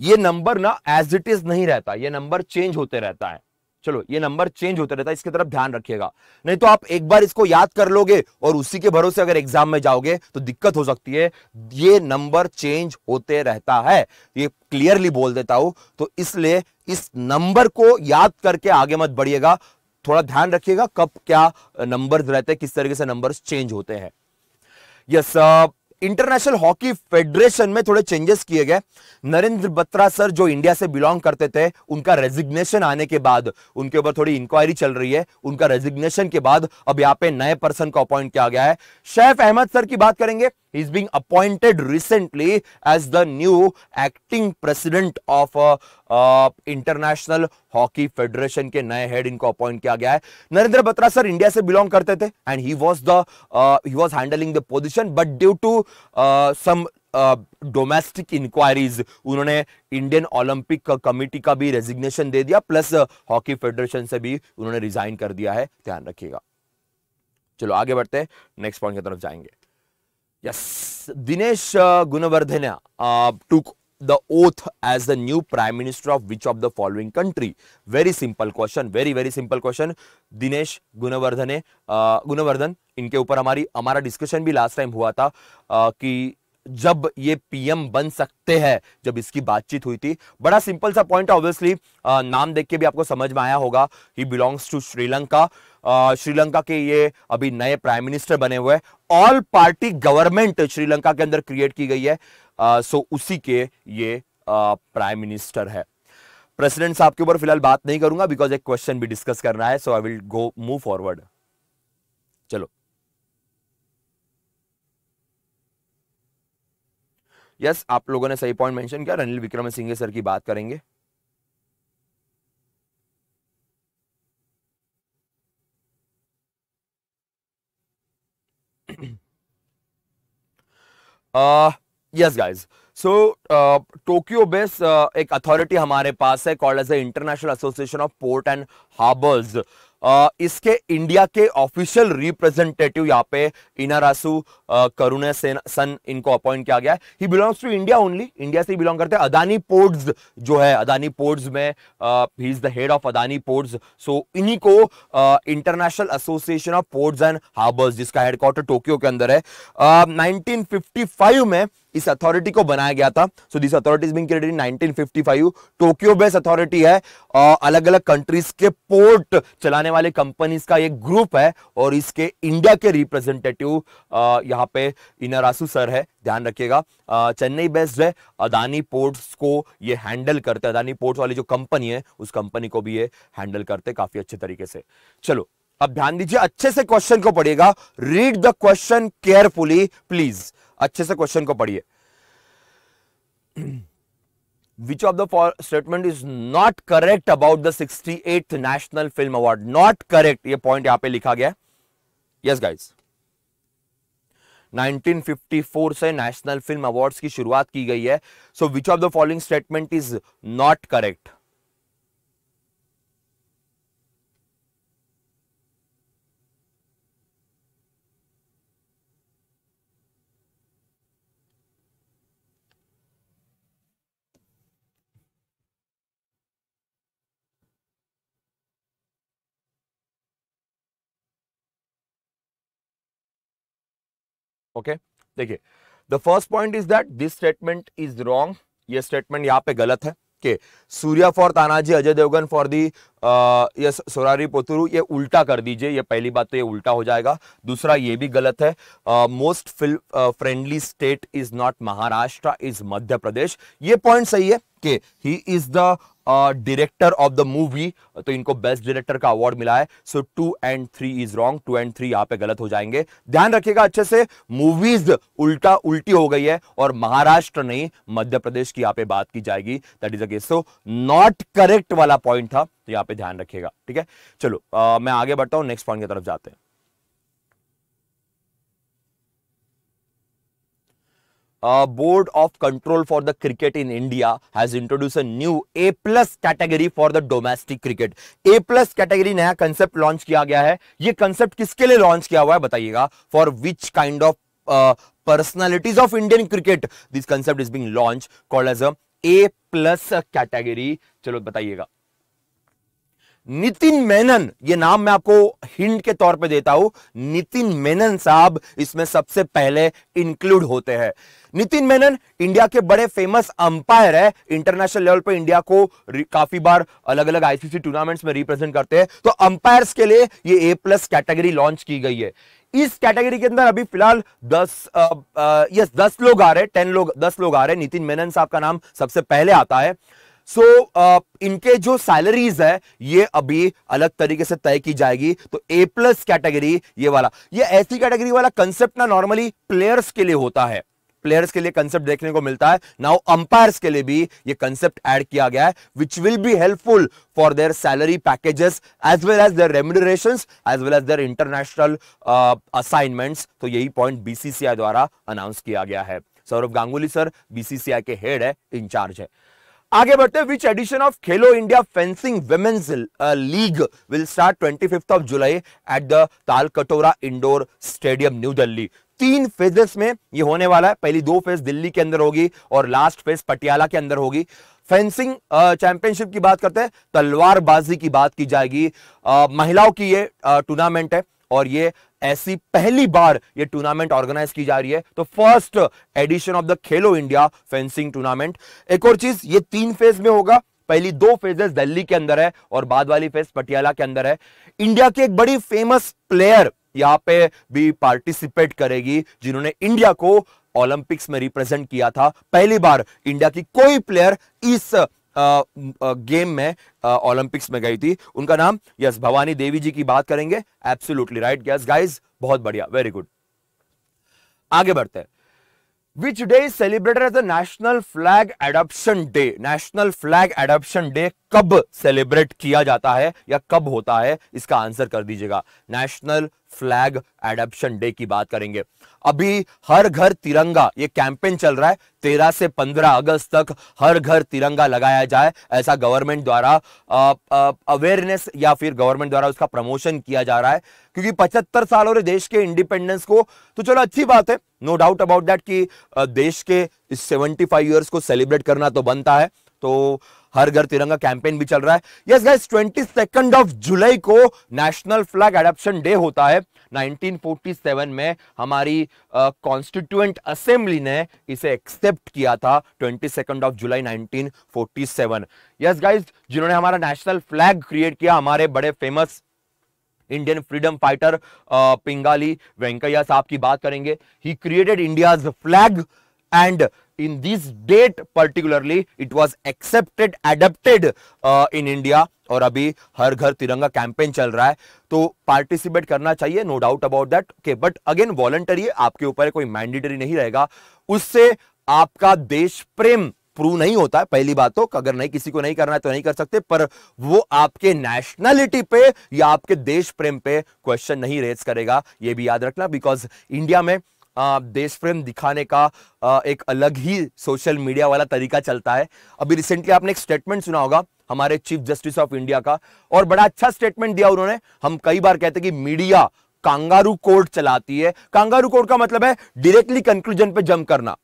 ये नंबर ना एज इट इज नहीं रहता ये नंबर चेंज होते रहता है चलो ये नंबर चेंज होता रहता है इसकी तरफ ध्यान रखिएगा नहीं तो आप एक बार इसको याद कर लोगे और उसी के भरोसे अगर एग्जाम में जाओगे तो दिक्कत हो सकती है ये नंबर चेंज होते रहता है ये क्लियरली बोल देता हूं तो इसलिए इस नंबर को याद करके आगे मत बढ़िएगा थोड़ा ध्यान रखिएगा कब क्या नंबर रहते हैं किस तरीके से नंबर चेंज होते हैं yes yes, international hockey federation में थोड़े चेंजेस किए गए नरेंद्र बत्रा सर जो इंडिया से बिलोंग करते थे उनका रेजिग्नेशन आने के बाद उनके ऊपर थोड़ी इंक्वायरी चल रही है उनका रेजिग्नेशन के बाद अब यहां पे नए पर्सन को अपॉइंट किया गया है शैफ अहमद सर की बात करेंगे He's being appointed recently as the new acting president of a uh, International Hockey Federation ke naye head inko appoint kiya gaya hai narendra batra sir india se belong karte the and he was the uh, he was handling the position but due to uh, some domestic inquiries उन्होंने Indian Olympic committee का भी resignation दे दिया plus hockey federation से भी उन्होंने resign कर दिया है ध्यान रखिएगा चलो आगे बढ़ते हैं नेक्स्ट पॉइंट की तरफ जाएंगे Yes, Dinesh uh, Gunawardena uh, took the oath as the new prime minister of which of the following country? Very simple question, very very simple question. Dinesh Gunawardhane, uh, Gunawardhan, इनके ऊपर हमारी हमारा discussion भी last time हुआ था uh, कि जब ये पीएम बन सकते हैं जब इसकी बातचीत हुई थी बड़ा सिंपल सा पॉइंट ऑब्वियसली नाम देख के भी आपको समझ में आया होगा he belongs to Sri Lanka Sri Lanka के ये अभी नए प्राइम मिनिस्टर बने हुए ऑल पार्टी गवर्नमेंट श्रीलंका के अंदर क्रिएट की गई है आ, सो उसी के ये प्राइम मिनिस्टर है प्रेसिडेंट साहब के ऊपर फिलहाल बात नहीं करूंगा बिकॉज एक क्वेश्चन भी डिस्कस करना है so I will go move forward yes आप लोगों ने सही पॉइंट मेंशन किया रनिल विक्रम सिंह सर की बात करेंगे yes guys so Tokyo base एक अथॉरिटी हमारे पास है called as a international association of port and harbours इसके इंडिया के ऑफिशियल रिप्रेजेंटेटिव यहां पे इनारासु करुण सन इनको अपॉइंट किया गया है he belongs to India only India से ही बिलोंग करते हैं अदानी पोर्ट्स जो है अदानी पोर्ट्स में he is the head of Adani ports so इन्हीं को international association of ports and harbours जिसका हेडक्वार्टर टोक्यो के अंदर है नाइनटीन uh, में इस अथॉरिटी को बनाया गया था so this authority been created in 1955 Tokyo based authority है अलग अलग कंट्रीज के पोर्ट चलाने वाले कंपनीज का एक ग्रुप है और इसके इंडिया के रिप्रेजेंटेटिव यहाँ पे इनरासू सर है ध्यान रखिएगा चेन्नई बेस्ड है अदानी पोर्ट्स को ये हैंडल करते हैं अदानी पोर्ट्स वाली जो कंपनी है उस कंपनी को भी ये हैंडल करते काफी अच्छे तरीके से चलो अब ध्यान दीजिए अच्छे से क्वेश्चन को पढ़िएगा read the question carefully please अच्छे से क्वेश्चन को पढ़िए which of the statement is not correct about the sixty eighth national film award not correct ये पॉइंट यहां पे लिखा गया यस गाइस 1954 से नेशनल फिल्म अवार्ड्स की शुरुआत की गई है so which of the following statement is not correct okay देखिए the first point is that this statement is wrong ये स्टेटमेंट यहाँ पे गलत है के Suriya for Tanaji Ajay Devgn for the ये सोरारी पोतुरु ये उल्टा कर दीजिए ये पहली बात तो ये उल्टा हो जाएगा दूसरा ये भी गलत है most friendly state is not Maharashtra is Madhya Pradesh ये पॉइंट सही है कि he is the director of the movie तो इनको बेस्ट डायरेक्टर का अवार्ड मिला है so two and three is wrong two and three यहां पे गलत हो जाएंगे ध्यान रखिएगा अच्छे से मूवीज उल्टा उल्टी हो गई है और महाराष्ट्र नहीं मध्य प्रदेश की यहां पे बात की जाएगी that is a case so not correct वाला पॉइंट था तो यहां पे ध्यान रखिएगा ठीक है चलो आ, मैं आगे बढ़ता हूं नेक्स्ट पॉइंट की तरफ जाते हैं board of control for the cricket in India has introduce a new A plus category for the domestic cricket A plus category नया कंसेप्ट लॉन्च किया गया है ये कंसेप्ट किसके लिए लॉन्च किया हुआ है बताइएगा for which kind of personalities of Indian cricket this concept is being launch call as A plus category चलो बताइएगा नितिन मेनन ये नाम मैं आपको हिंट के तौर पे देता हूं नितिन मेनन साहब इसमें सबसे पहले इंक्लूड होते हैं नितिन मेनन इंडिया के बड़े फेमस अंपायर है इंटरनेशनल लेवल पर इंडिया को काफी बार अलग अलग आईसीसी टूर्नामेंट्स में रिप्रेजेंट करते हैं तो अंपायर्स के लिए ये ए प्लस कैटेगरी लॉन्च की गई है इस कैटेगरी के अंदर अभी फिलहाल दस आ, आ, यस दस लोग आ रहे हैं टेन लोग दस लोग आ रहे हैं नितिन मेनन साहब का नाम सबसे पहले आता है सो so, uh, इनके जो सैलरीज है ये अभी अलग तरीके से तय की जाएगी तो ए प्लस कैटेगरी ये वाला ये ऐसी कैटेगरी वाला कंसेप्ट ना नॉर्मली प्लेयर्स के लिए होता है प्लेयर्स के लिए कंसेप्ट देखने को मिलता है नाउ अंपायर्स के लिए भी ये कंसेप्ट ऐड किया गया है which will be helpful for their salary packages as well as their remuneration as well as their international assignments तो यही पॉइंट बीसीसीआई द्वारा अनाउंस किया गया है सौरभ गांगुली सर बीसीसीआई के हेड है इंचार्ज है आगे बढ़ते which edition of Khelo India fencing women's league will start twenty fifth of July at the Talkatora indoor stadium new Delhi तीन फेजेस में ये होने वाला है पहली दो फेज दिल्ली के अंदर होगी और लास्ट फेज पटियाला के अंदर होगी फेंसिंग चैंपियनशिप uh, की बात करते हैं तलवारबाजी की बात की जाएगी uh, महिलाओं की ये टूर्नामेंट uh, है और ये ऐसी पहली बार ये टूर्नामेंट ऑर्गेनाइज की जा रही है तो first edition of the Khelo India fencing tournament एक और चीज ये तीन फेज में होगा पहली दो फेजेस दिल्ली के अंदर है और बाद वाली फेज पटियाला के अंदर है इंडिया की एक बड़ी फेमस प्लेयर यहां पे भी पार्टिसिपेट करेगी जिन्होंने इंडिया को ओलंपिक्स में रिप्रेजेंट किया था पहली बार इंडिया की कोई प्लेयर इस गेम में ओलंपिक्स में गई थी उनका नाम यस भवानी देवी जी की बात करेंगे एब्सोल्युटली राइट यस गाइस बहुत बढ़िया वेरी गुड आगे बढ़ते हैं which day is celebrated as the national flag adoption day national flag adoption day कब सेलिब्रेट किया जाता है या कब होता है इसका आंसर कर दीजिएगा नेशनल फ्लैग एडप्शन डे की बात करेंगे अभी हर घर तिरंगा ये कैंपेन चल रहा है तेरह से पंद्रह अगस्त तक हर घर तिरंगा लगाया जाए ऐसा गवर्नमेंट द्वारा अवेयरनेस या फिर गवर्नमेंट द्वारा उसका प्रमोशन किया जा रहा है क्योंकि पचहत्तर साल हो रहे देश के इंडिपेंडेंस को तो चलो अच्छी बात है नो डाउट अबाउट दैट कि देश के सेवेंटी फाइव ईयर्स को सेलिब्रेट करना तो बनता है तो हर घर तिरंगा कैंपेन भी चल रहा है yes guys twenty second of July को नेशनल फ्लैग एडप्शन डे होता है 1947 में हमारी कॉन्स्टिट्यूएंट uh, असेंबली ने इसे एक्सेप्ट किया था twenty second of July 1947 yes guys जिन्होंने हमारा नेशनल फ्लैग क्रिएट किया हमारे बड़े famous Indian freedom fighter Pingali Venkayya साहब की बात करेंगे he created India flag and in this date particularly it was accepted adopted uh, in India और अभी हर घर तिरंगा कैंपेन चल रहा है तो पार्टिसिपेट करना चाहिए नो डाउट अबाउट दैट के बट अगेन वॉलंटरी आपके ऊपर कोई मैंडेटरी नहीं रहेगा उससे आपका देश प्रेम प्रूव नहीं होता है पहली बात तो अगर नहीं किसी को नहीं करना है तो नहीं कर सकते पर वो आपके नेशनलिटी पे या आपके देश प्रेम पे क्वेश्चन नहीं रेज करेगा ये भी याद रखना बिकॉज इंडिया में देश प्रेम दिखाने का एक अलग ही सोशल मीडिया वाला तरीका चलता है अभी रिसेंटली आपने एक स्टेटमेंट सुना होगा हमारे चीफ जस्टिस ऑफ इंडिया का और बड़ा अच्छा स्टेटमेंट दिया उन्होंने हम कई बार कहते कि मीडिया कांगारू कोर्ट चलाती है कांगारू कोर्ट का मतलब है डायरेक्टली कंक्लूजन पे जंप करना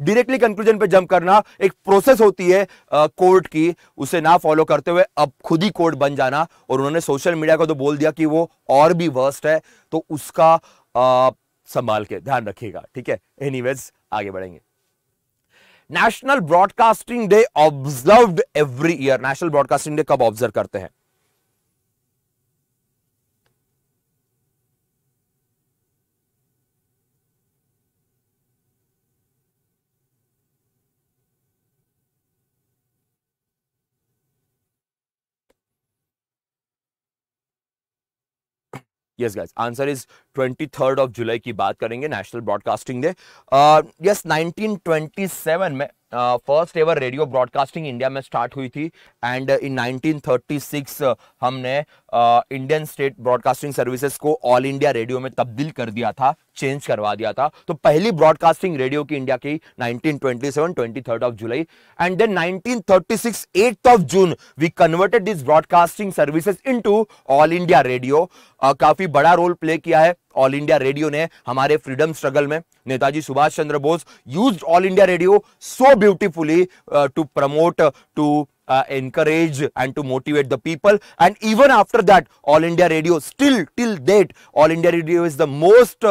डायरेक्टली कंक्लूजन पे जंप करना एक प्रोसेस होती है कोर्ट की उसे ना फॉलो करते हुए अब खुद ही कोर्ट बन जाना और उन्होंने सोशल मीडिया को तो बोल दिया कि वो और भी वर्स्ट है तो उसका uh, संभाल के ध्यान रखिएगा ठीक है एनी आगे बढ़ेंगे national broadcasting day observe every year national broadcasting day कब ऑब्जर्व करते हैं yes guys answer is twenty third of July की बात करेंगे national broadcasting day yes nineteen twenty seven में first ever radio broadcasting India में स्टार्ट हुई थी एंड इन 1936 हमने इंडियन स्टेट ब्रॉडकास्टिंग सर्विसेज को ऑल इंडिया रेडियो में तब्दील कर दिया था चेंज करवा दिया था तो पहली ब्रॉडकास्टिंग रेडियो की इंडिया की 1927 23rd of July and then 1936 8th of June we converted this broadcasting services into all India radio काफी बड़ा रोल प्ले किया है ऑल इंडिया रेडियो ने हमारे फ्रीडम स्ट्रगल में Netaji Subhash Chandra Bose use all India radio so beautifully to promote to encourage and to motivate the people and even after that all India radio still till that all India radio is the most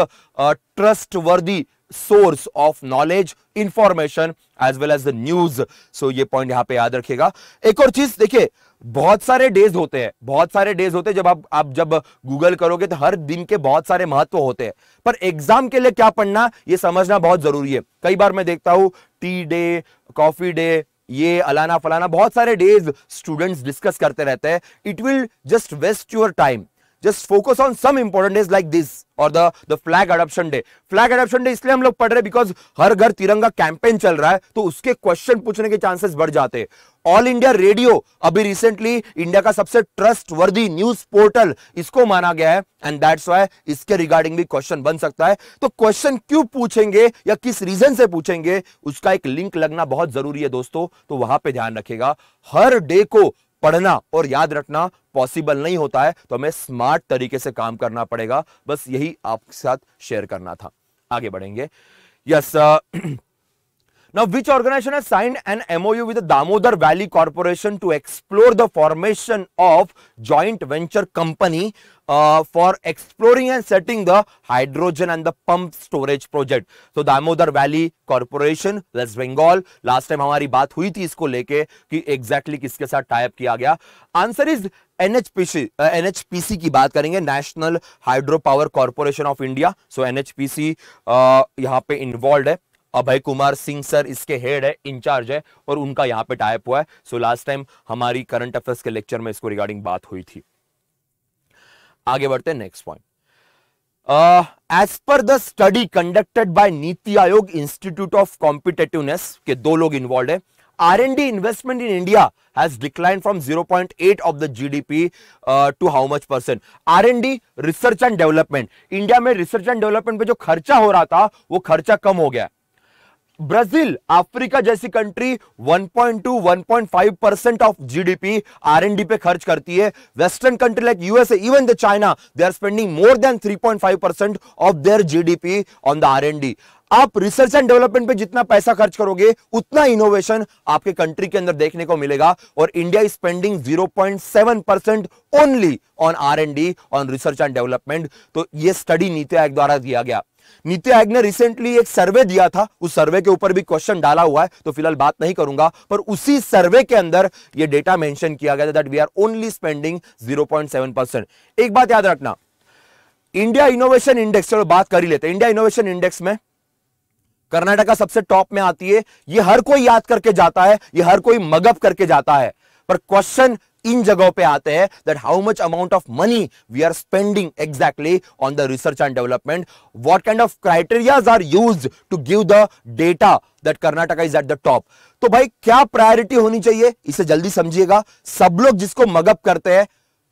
trustworthy source of knowledge information as well as the news so ये point यहां पे याद रखिएगा एक और चीज देखिए बहुत सारे डेज होते हैं बहुत सारे डेज होते हैं जब आप आप जब गूगल करोगे तो हर दिन के बहुत सारे महत्व होते हैं पर एग्जाम के लिए क्या पढ़ना ये समझना बहुत जरूरी है कई बार मैं देखता हूं टी डे कॉफी डे ये अलाना फलाना बहुत सारे डेज स्टूडेंट्स डिस्कस करते रहते हैं it will just waste your time just focus on some important days like this और the the flag adoption day flag adoption day इसलिए हम लोग पढ़ रहे हैं बिकॉज हर घर तिरंगा कैंपेन चल रहा है तो उसके क्वेश्चन पूछने के चांसेस बढ़ जाते हैं ऑल इंडिया रेडियो अभी रिसेंटली इंडिया का सबसे ट्रस्ट वर्दी न्यूज पोर्टल इसको माना गया है एंड दैट्स वाई इसके रिगार्डिंग भी क्वेश्चन बन सकता है तो क्वेश्चन क्यों पूछेंगे या किस रीजन से पूछेंगे उसका एक लिंक लगना बहुत जरूरी है दोस्तों तो वहां पे ध्यान रखेगा हर डे को पढ़ना और याद रखना पॉसिबल नहीं होता है तो हमें स्मार्ट तरीके से काम करना पड़ेगा बस यही आपके साथ शेयर करना था आगे बढ़ेंगे यस नाउ विच ऑर्गेनाइजेशन है sign an MOU with Damodar Valley Corporation to explore the formation of joint venture company uh, for exploring and setting the hydrogen and the pump storage project. So Damodar Valley Corporation West Bengal last time हमारी बात हुई थी इसको लेके कि exactly exactly किसके साथ type किया गया आंसर इज एनएचपीसी एनएचपीसी की बात करेंगे National Hydro Power Corporation of India so NHPC यहाँ पे इन्वॉल्व है अभय कुमार सिंह सर इसके हेड है इंचार्ज है और उनका यहाँ पे टाइप हुआ है सो लास्ट टाइम हमारी करंट अफेयर्स के लेक्चर में इसको रिगार्डिंग बात हुई थी आगे बढ़ते हैं next point as per the study conducted by NITI Aayog institute of competitiveness के दो लोग इन्वॉल्व है R R&D investment in India has declined from 0.8 of the GDP to how much much R R&D research and development India में research and development पे जो खर्चा हो रहा था वो खर्चा कम हो गया ब्राजील अफ्रीका जैसी country 1.2 1.5 percent of GDP R and D पे खर्च करती है western country like USA even the China they are spending more than 3.5 percent of their GDP on the R and D आप रिसर्च एंड डेवलपमेंट पे जितना पैसा खर्च करोगे उतना इनोवेशन आपके कंट्री के अंदर देखने को मिलेगा और India is spending 0.7 percent only on R on research and development तो ये स्टडी नीति आयोग द्वारा दिया गया नीति आयोग ने रिसेंटली एक सर्वे दिया था उस सर्वे के ऊपर भी क्वेश्चन डाला हुआ है तो फिलहाल बात नहीं करूंगा पर उसी सर्वे के अंदर यह डेटा मेंशन किया गया था that we are only spending 0.7 percent एक बात याद रखना इंडिया इनोवेशन इंडेक्स चलो बात कर ही लेते इंडिया इनोवेशन इंडेक्स में कर्नाटका सबसे टॉप में आती है यह हर कोई याद करके जाता है यह हर कोई मगअप करके जाता है पर क्वेश्चन इन जगहों पे आते हैं that how much amount of money we are spending exactly on the research and development what kind of criterias are use to give the data that Karnataka is at the top तो भाई क्या priority होनी चाहिए इसे जल्दी समझिएगा सब लोग जिसको मगअप करते हैं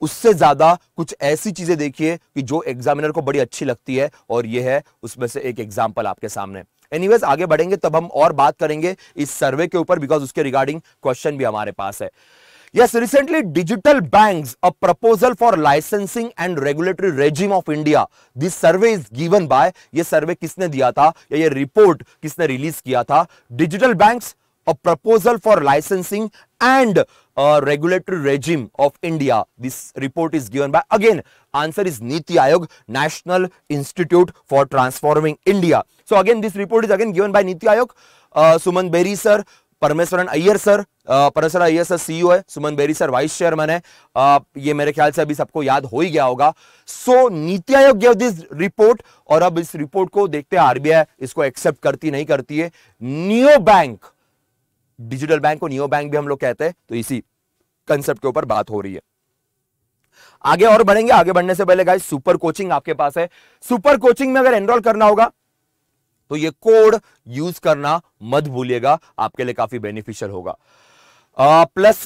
उससे ज्यादा कुछ ऐसी चीजें देखिए कि जो एग्जामिनर को बड़ी अच्छी लगती है और यह है उसमें से एक एग्जाम्पल आपके सामने एनीवेज आगे बढ़ेंगे तब हम और बात करेंगे इस सर्वे के ऊपर बिकॉज उसके रिगार्डिंग क्वेश्चन भी हमारे पास है Yes, recently Digital Banks, a proposal for licensing and regulatory regime of India. This survey is given by, ये सर्वे किसने दिया था या ये रिपोर्ट किसने रिलीज किया था Digital Banks, a proposal for licensing and uh, regulatory regime of India. This report is given by, again, answer is Niti Aayog, National Institute for Transforming India. So again, this report is again given by Niti Aayog, uh, Suman Berry sir, परमेश्वर Iyer sir परमेश्वर Iyer sir CEO e है Suman Bery sir vice chairman है ये मेरे ख्याल से अभी सबको याद हो ही गया होगा सो नीति आयोग गेव दिस रिपोर्ट और अब इस रिपोर्ट को देखते हैं आरबीआई इसको एक्सेप्ट करती नहीं करती है नियो बैंक डिजिटल बैंक को नियो बैंक भी हम लोग कहते हैं तो इसी कंसेप्ट के ऊपर बात हो रही है आगे और बढ़ेंगे आगे बढ़ने से पहले गाइस सुपर कोचिंग आपके पास है सुपर कोचिंग में अगर एनरोल करना होगा तो ये कोड यूज करना मत भूलिएगा आपके लिए काफी बेनिफिशियल होगा प्लस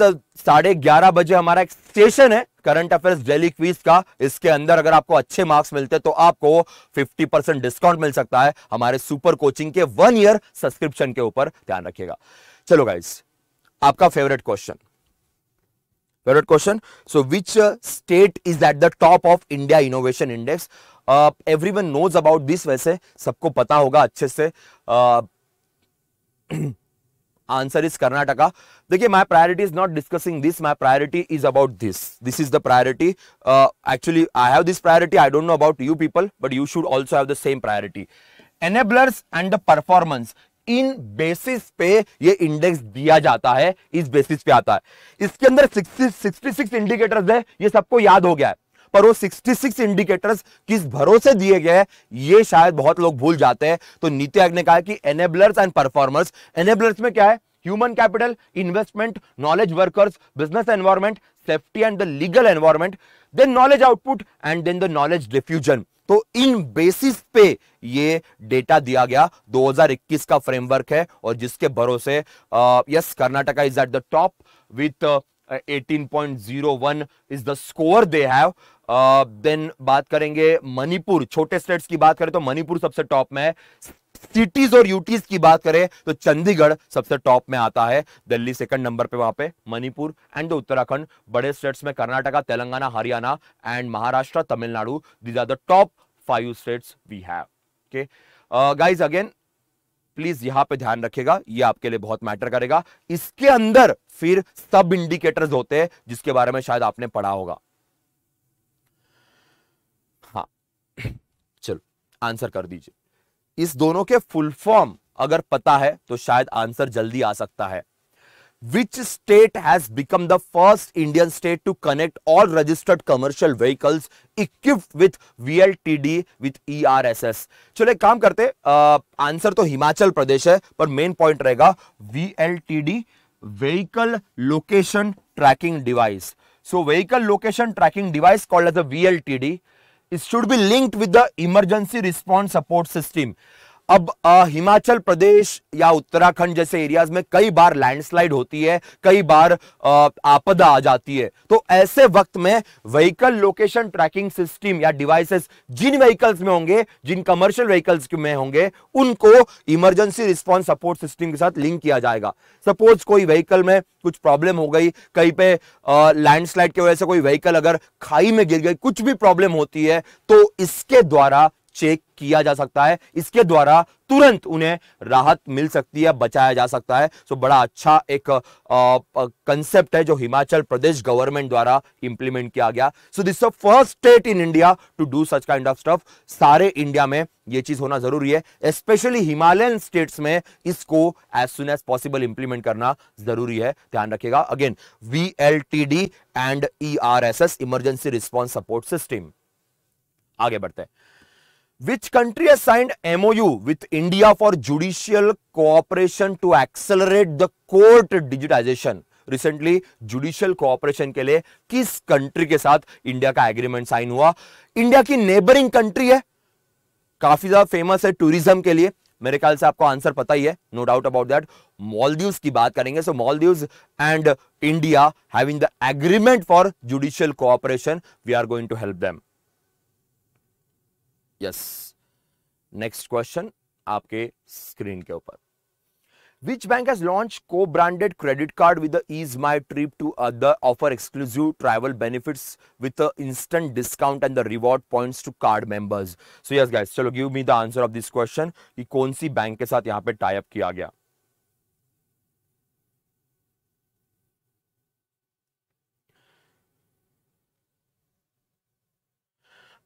साढ़े ग्यारह बजे हमारा एक स्टेशन है करंट अफेयर्स डेली क्वीज का इसके अंदर अगर आपको अच्छे मार्क्स मिलते हैं तो आपको 50 परसेंट डिस्काउंट मिल सकता है हमारे सुपर कोचिंग के वन ईयर सब्सक्रिप्शन के ऊपर ध्यान रखिएगा चलो गाइज आपका favourite question favourite question so which state is at the top of India innovation index every one knows about this वैसे सबको पता होगा अच्छे से आंसर इज कर्नाटका देखिए my priority is not discussing this my priority is about this this is the priority actually I have this priority I don't know about you people but you should also have the same priority enablers and the performance इन basis पे ये index दिया जाता है इस basis पे आता है इसके अंदर 66 इंडिकेटर्स है ये सबको याद हो गया है पर वो 66 इंडिकेटर्स किस भरोसे दिए गए हैं ये शायद बहुत लोग भूल जाते हैं तो नीति आयोग ने कहा कि एनेबलर्स एंड परफॉर्मर्स एनेबलर्स में क्या है human capital investment knowledge workers business environment safety and the legal environment then knowledge output and then the knowledge diffusion तो इन बेसिस पे ये डेटा दिया गया 2021 का फ्रेमवर्क है और जिसके भरोसे yes Karnataka is at the top with 18.01 is the score they have then बात करेंगे मणिपुर छोटे स्टेट्स की बात करें तो मणिपुर सबसे टॉप में है सिटीज और यूटीज की बात करें तो चंडीगढ़ सबसे टॉप में आता है दिल्ली सेकंड नंबर पे वहां पे मणिपुर एंड उत्तराखंड बड़े स्टेट्स में Karnataka Telangana Haryana and Maharashtra Tamil Nadu these are the top five states we have okay guys again please यहां पे ध्यान रखेगा ये आपके लिए बहुत मैटर करेगा इसके अंदर फिर सब इंडिकेटर्स होते हैं जिसके बारे में शायद आपने पढ़ा होगा आंसर कर दीजिए इस दोनों के फुल फॉर्म अगर पता है तो शायद आंसर जल्दी आ सकता है which state has become the first Indian state to connect all registered commercial vehicles equipped with V L T D with E R S S चलो एक काम करते आंसर तो हिमाचल प्रदेश है पर मेन पॉइंट रहेगा V L T D vehicle location tracking device so vehicle location tracking device called as a V L T D it should be linked with the emergency response support system अब आ, हिमाचल प्रदेश या उत्तराखंड जैसे areas में कई बार landslide होती है कई बार आ, आपदा आ जाती है तो ऐसे वक्त में व्हीकल लोकेशन ट्रैकिंग सिस्टम या डिवाइसेस जिन व्हीकल्स में होंगे जिन कमर्शियल व्हीकल्स में होंगे उनको इमरजेंसी रिस्पॉन्स सपोर्ट सिस्टम के साथ लिंक किया जाएगा सपोज कोई व्हीकल में कुछ प्रॉब्लम हो गई कहीं पे लैंडस्लाइड की वजह से कोई व्हीकल अगर खाई में गिर गई कुछ भी प्रॉब्लम होती है तो इसके द्वारा चेक किया जा सकता है इसके द्वारा तुरंत उन्हें राहत मिल सकती है बचाया जा सकता है सो बड़ा अच्छा एक कंसेप्ट है जो हिमाचल प्रदेश गवर्नमेंट द्वारा इंप्लीमेंट किया गया so this first state in India to do such kind of stuff सारे इंडिया में ये चीज होना जरूरी है स्पेशली हिमालयन स्टेट्स में इसको as soon as possible implement करना जरूरी है ध्यान रखिएगा again V L T D and E R S S emergency response support system आगे बढ़ते हैं Which country has signed MOU with India for judicial cooperation to accelerate the court digitization? Recently judicial cooperation के लिए किस country के साथ India का agreement sign हुआ इंडिया की नेबरिंग कंट्री है काफी ज्यादा फेमस है टूरिज्म के लिए मेरे ख्याल से आपको आंसर पता ही है no doubt about that Maldives की बात करेंगे so Maldives and India having the agreement for judicial cooperation we are going to help them yes next question आपके स्क्रीन के ऊपर Which bank has launched co-branded credit card with the Ease My Trip to other offer exclusive travel benefits with the instant discount and the reward points to card members? So yes guys, चलो give me the answer of this question कि कौन सी bank के साथ यहाँ पे tie up किया गया?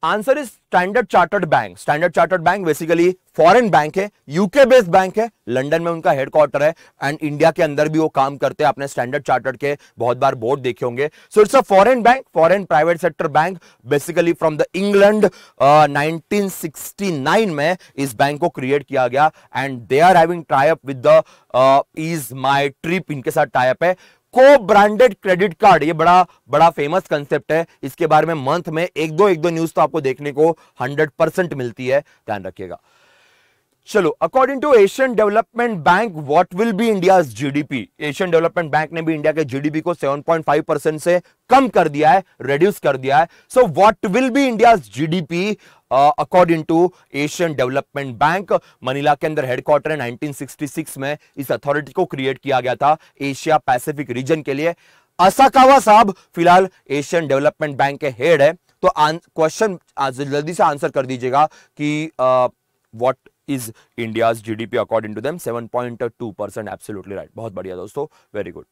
Answer is standard chartered bank standard chartered bank basically foreign bank है यूके बेस्ड बैंक है लंदन में उनका हेडक्वार्टर है एंड इंडिया के अंदर भी वो काम करते हैं आपने स्टैंडर्ड चार्टर्ड के बहुत बार बोर्ड देखे होंगे so it's a foreign bank foreign private sector bank basically from the England 1969 में इस बैंक को क्रिएट किया गया and they are having tie up with the EaseMyTrip इनके साथ टाइप है को ब्रांडेड क्रेडिट कार्ड ये बड़ा बड़ा फेमस कंसेप्ट है इसके बारे में मंथ में एक दो एक दो न्यूज तो आपको देखने को 100 परसेंट मिलती है ध्यान रखिएगा चलो according to Asian Development Bank what will be India GDP Asian Development Bank ने भी इंडिया के जीडीपी को 7.5 परसेंट से कम कर दिया है रिड्यूस कर दिया है so what will be India GDP according to Asian Development Bank Manila के अंदर हेडक्वार्टर नाइनटीन सिक्सटी सिक्स में इस अथॉरिटी को क्रिएट किया गया था एशिया पैसिफिक रीजन के लिए असाकावा साहब फिलहाल एशियन डेवलपमेंट बैंक के हेड है तो क्वेश्चन जल्दी से आंसर कर दीजिएगा कि what is India GDP according to them 7.2 percent absolutely right बहुत बढ़िया दोस्तों वेरी गुड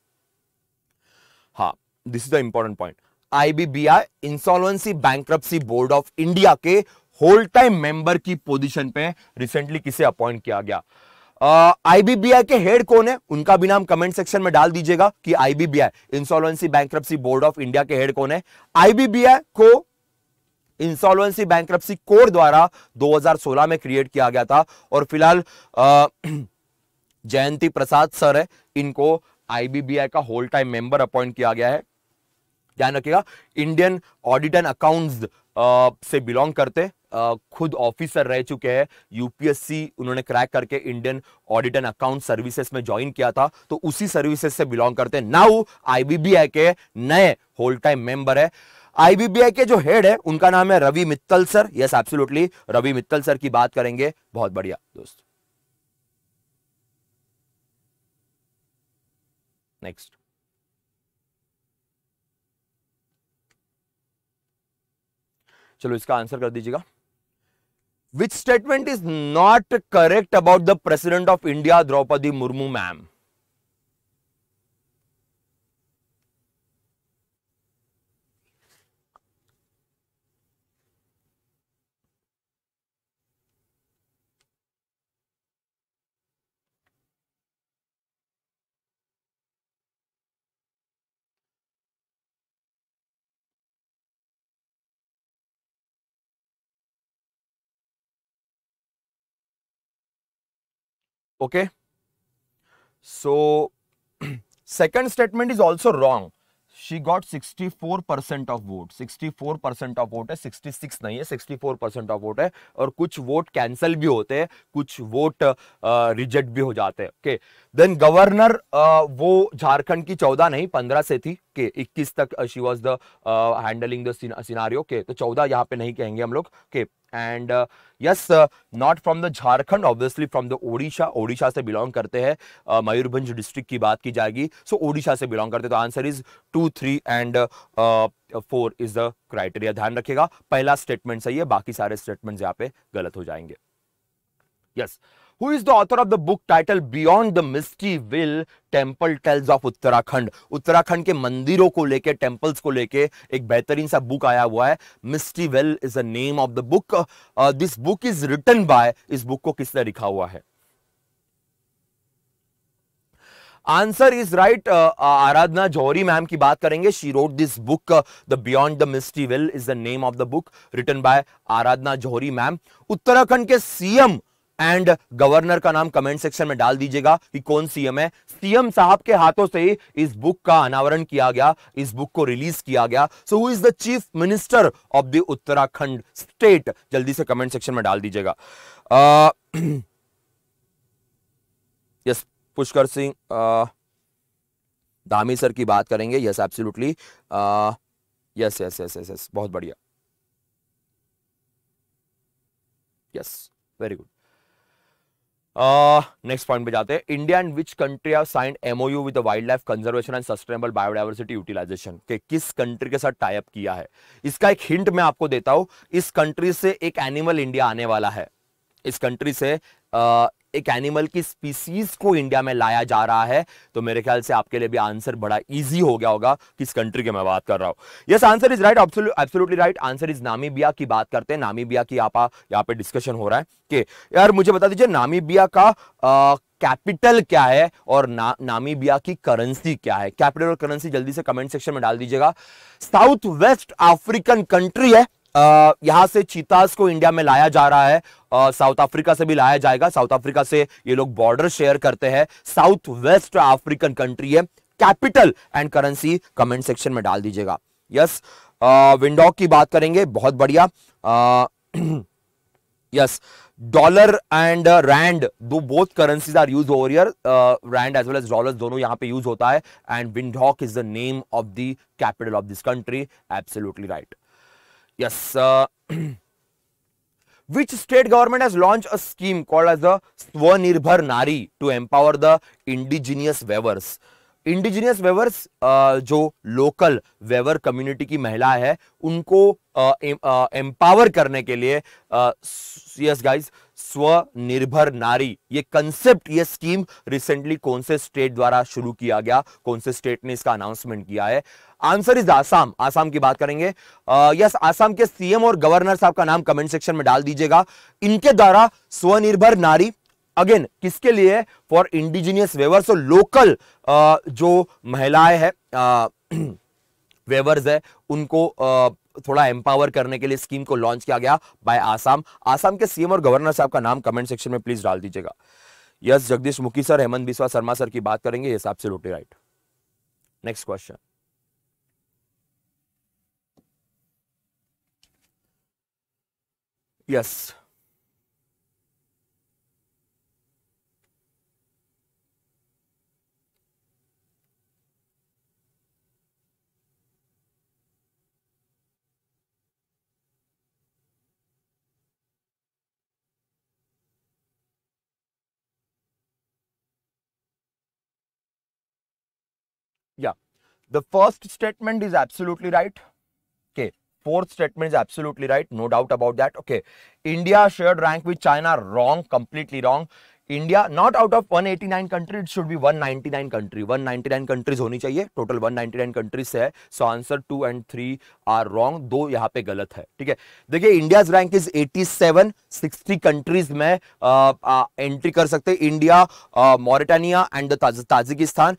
हा this is the important point IBBI insolvency bank board of India के होल टाइम मेंबर की पोजीशन पे रिसेंटली किसे अपॉइंट किया गया आईबीबीआई के हेड कौन है उनका भी नाम कमेंट सेक्शन में डाल दीजिएगा कि IBBI insolvency bank board of India के हेड कौन है आईबीबीआई को इंसॉल्वेंसी बैंक कोर द्वारा 2016 में क्रिएट किया गया था और फिलहाल जयंती प्रसाद सर है इनको आईबीबीआई का होल टाइम मेंबर अपॉइंट किया गया है ध्यान रखिएगा इंडियन ऑडिट एंड अकाउंट्स से बिलोंग करते खुद ऑफिसर रह चुके हैं यूपीएससी उन्होंने क्रैक करके Indian audit and account services में ज्वाइन किया था तो उसी सर्विसेज से बिलोंग करते हैं नाउ आईबीबीआई के नए होल टाइम मेंबर है आईबीबीआई के जो हेड है उनका नाम है Ravi Mittal sir yes absolutely Ravi Mittal sir की बात करेंगे बहुत बढ़िया दोस्त नेक्स्ट चलो इसका आंसर कर दीजिएगा which statement is not correct about the President of India Draupadi Murmu ma'am? okay so second statement is also wrong she got 64% of vote 64% of vote है 66 नहीं है 64% of vote है और कुछ वोट कैंसल भी होते हैं कुछ वोट रिजेक्ट भी हो जाते हैं ओके देन गवर्नर वो झारखंड की 14 नहीं 15 से थी के 21 तक she was the handling the scenario के तो 14 यहाँ पे नहीं कहेंगे हम लोग के and yes not from the Jharkhand obviously from the Odisha Odisha से बिलोंग करते हैं मयूरभंज uh, डिस्ट्रिक्ट की बात की जाएगी सो so, ओडिशा से बिलोंग करते तो answer is two three and four is the criteria ध्यान रखिएगा पहला स्टेटमेंट सही है बाकी सारे स्टेटमेंट यहाँ पे गलत हो जाएंगे yes yes. who is the author of the book titled Beyond the Misty temple temple tales of Uttarakhand Uttarakhand के मंदिरों को temples टेम्पल्स को ek एक बेहतरीन सा बुक आया हुआ है misty veil is the name of the book this book is written by इस बुक को kisne लिखा हुआ है answer is right Aradhana Johri ma'am की बात करेंगे she wrote this book the beyond the misty veil is the name of the book written by Aradhana Johri ma'am Uttarakhand के CM and governor का नाम कमेंट सेक्शन में डाल दीजिएगा कि कौन सीएम है सीएम साहब के हाथों से इस बुक का अनावरण किया गया इस बुक को रिलीज किया गया so who is the chief minister of the Uttarakhand state जल्दी से कमेंट सेक्शन में डाल दीजिएगा यस पुष्कर सिंह दामी सर की बात करेंगे yes absolutely yes yes yes yes yes बहुत बढ़िया yes very good next point पे जाते हैं India and which country have signed MOU with wild life conservation and sustainable biodiversity utilisation के किस कंट्री के साथ टाइप किया है इसका एक हिंट मैं आपको देता हूं इस कंट्री से एक एनिमल इंडिया आने वाला है इस कंट्री से एक एनिमल की स्पीसीज को इंडिया में लाया जा रहा है तो मेरे ख्याल से आपके लिए भी आंसर बड़ा इजी हो गया होगा किस कंट्री की मैं बात कर रहा हूं yes answer is right absolutely right answer is Namibia की बात करते हैं नामीबिया की आप यहाँ पे डिस्कशन हो रहा है कि यार मुझे बता दीजिए नामीबिया का आ, कैपिटल क्या है और ना, नामीबिया की करेंसी क्या है कैपिटल और करेंसी जल्दी से कमेंट सेक्शन में डाल दीजिएगा साउथ वेस्ट अफ्रीकन कंट्री है यहां से चीतास को इंडिया में लाया जा रहा है साउथ अफ्रीका से भी लाया जाएगा साउथ अफ्रीका से ये लोग बॉर्डर शेयर करते हैं साउथ वेस्ट अफ्रीकन कंट्री है capital and currency comment section में डाल दीजिएगा यस विंडॉक की बात करेंगे बहुत बढ़िया यस डॉलर एंड रैंड दो both currencies are use over here rand as well as dollar दोनों यहां पे यूज होता है and Windhoek is the name of the capital of this country absolutely right Yes. Uh, which state government has launched a scheme called as the Swanirbhar Nari to empower the indigenous weavers? Indigenous weavers जो local weaver community की महिला है उनको empower करने के लिए yes guys स्वनिर्भर नारी ये कंसेप्ट ये स्कीम रिसेंटली कौन से स्टेट द्वारा शुरू किया गया कौन से स्टेट ने इसका अनाउंसमेंट किया है आंसर इज आसाम आसाम की बात करेंगे यस आसाम के सीएम और गवर्नर साहब का नाम कमेंट सेक्शन में डाल दीजिएगा इनके द्वारा स्वनिर्भर नारी अगेन किसके लिए फॉर इंडिजिनियस वेवर्स और लोकल जो महिलाएं हैं वेवर्स है उनको थोड़ा एम्पावर करने के लिए स्कीम को लॉन्च किया गया बाय आसाम आसाम के सीएम और गवर्नर साहब का नाम कमेंट सेक्शन में प्लीज डाल दीजिएगा yes Jagdish Mukhi sir Hemant Biswa Sharma sir की बात करेंगे हिसाब से रोटी right next question yes The first statement is absolutely right. Okay. Fourth statement is absolutely right. No doubt about that. Okay. India shared rank with China. Wrong. Completely wrong. India not out of 189 eighty country it should be 199 country 199 countries होनी चाहिए total 199 countries है so answer two and three are wrong दो यहाँ पे गलत है ठीक है देखिए इंडिया रैंक इज 87 60 कंट्रीज में एंट्री कर सकते India Mauritania and Tajikistan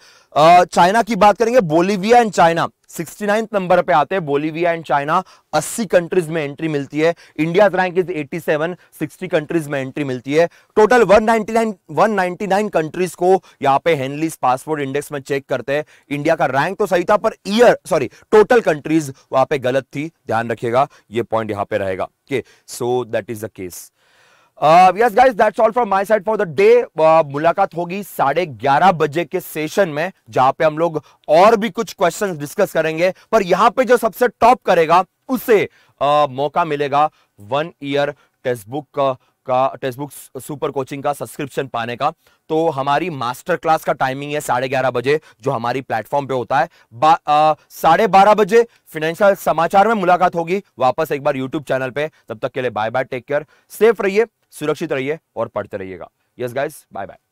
China की बात करेंगे Bolivia and China sixty number पे आते हैं बोलीविया एंड चाइना 80 कंट्रीज में एंट्री मिलती है इंडिया रैंक इज 87 60 कंट्रीज में एंट्री मिलती है टोटल 199 199 कंट्रीज को यहाँ पे हेनलीस पासपोर्ट इंडेक्स में चेक करते हैं इंडिया का रैंक तो सही था per year sorry total countries वहां पे गलत थी ध्यान रखिएगा ये पॉइंट यहाँ पे रहेगा so that is the case yes guys that's all from my side for the day मुलाकात होगी साढ़े ग्यारह बजे के सेशन में जहां पे हम लोग और भी कुछ क्वेश्चंस डिस्कस करेंगे पर यहां पे जो सबसे टॉप करेगा उसे uh, मौका मिलेगा वन ईयर टेक्स्ट बुक का का टेक्स्ट बुक सुपर कोचिंग का सब्सक्रिप्शन पाने का तो हमारी मास्टर क्लास का टाइमिंग है साढ़े ग्यारह बजे जो हमारी प्लेटफॉर्म पे होता है uh, साढ़े बारह बजे फिनेंशियल समाचार में मुलाकात होगी वापस एक बार यूट्यूब चैनल पे तब तक के लिए bye bye take care safe रहिए सुरक्षित रहिए और पढ़ते रहिएगा यस गाइस बाय बाय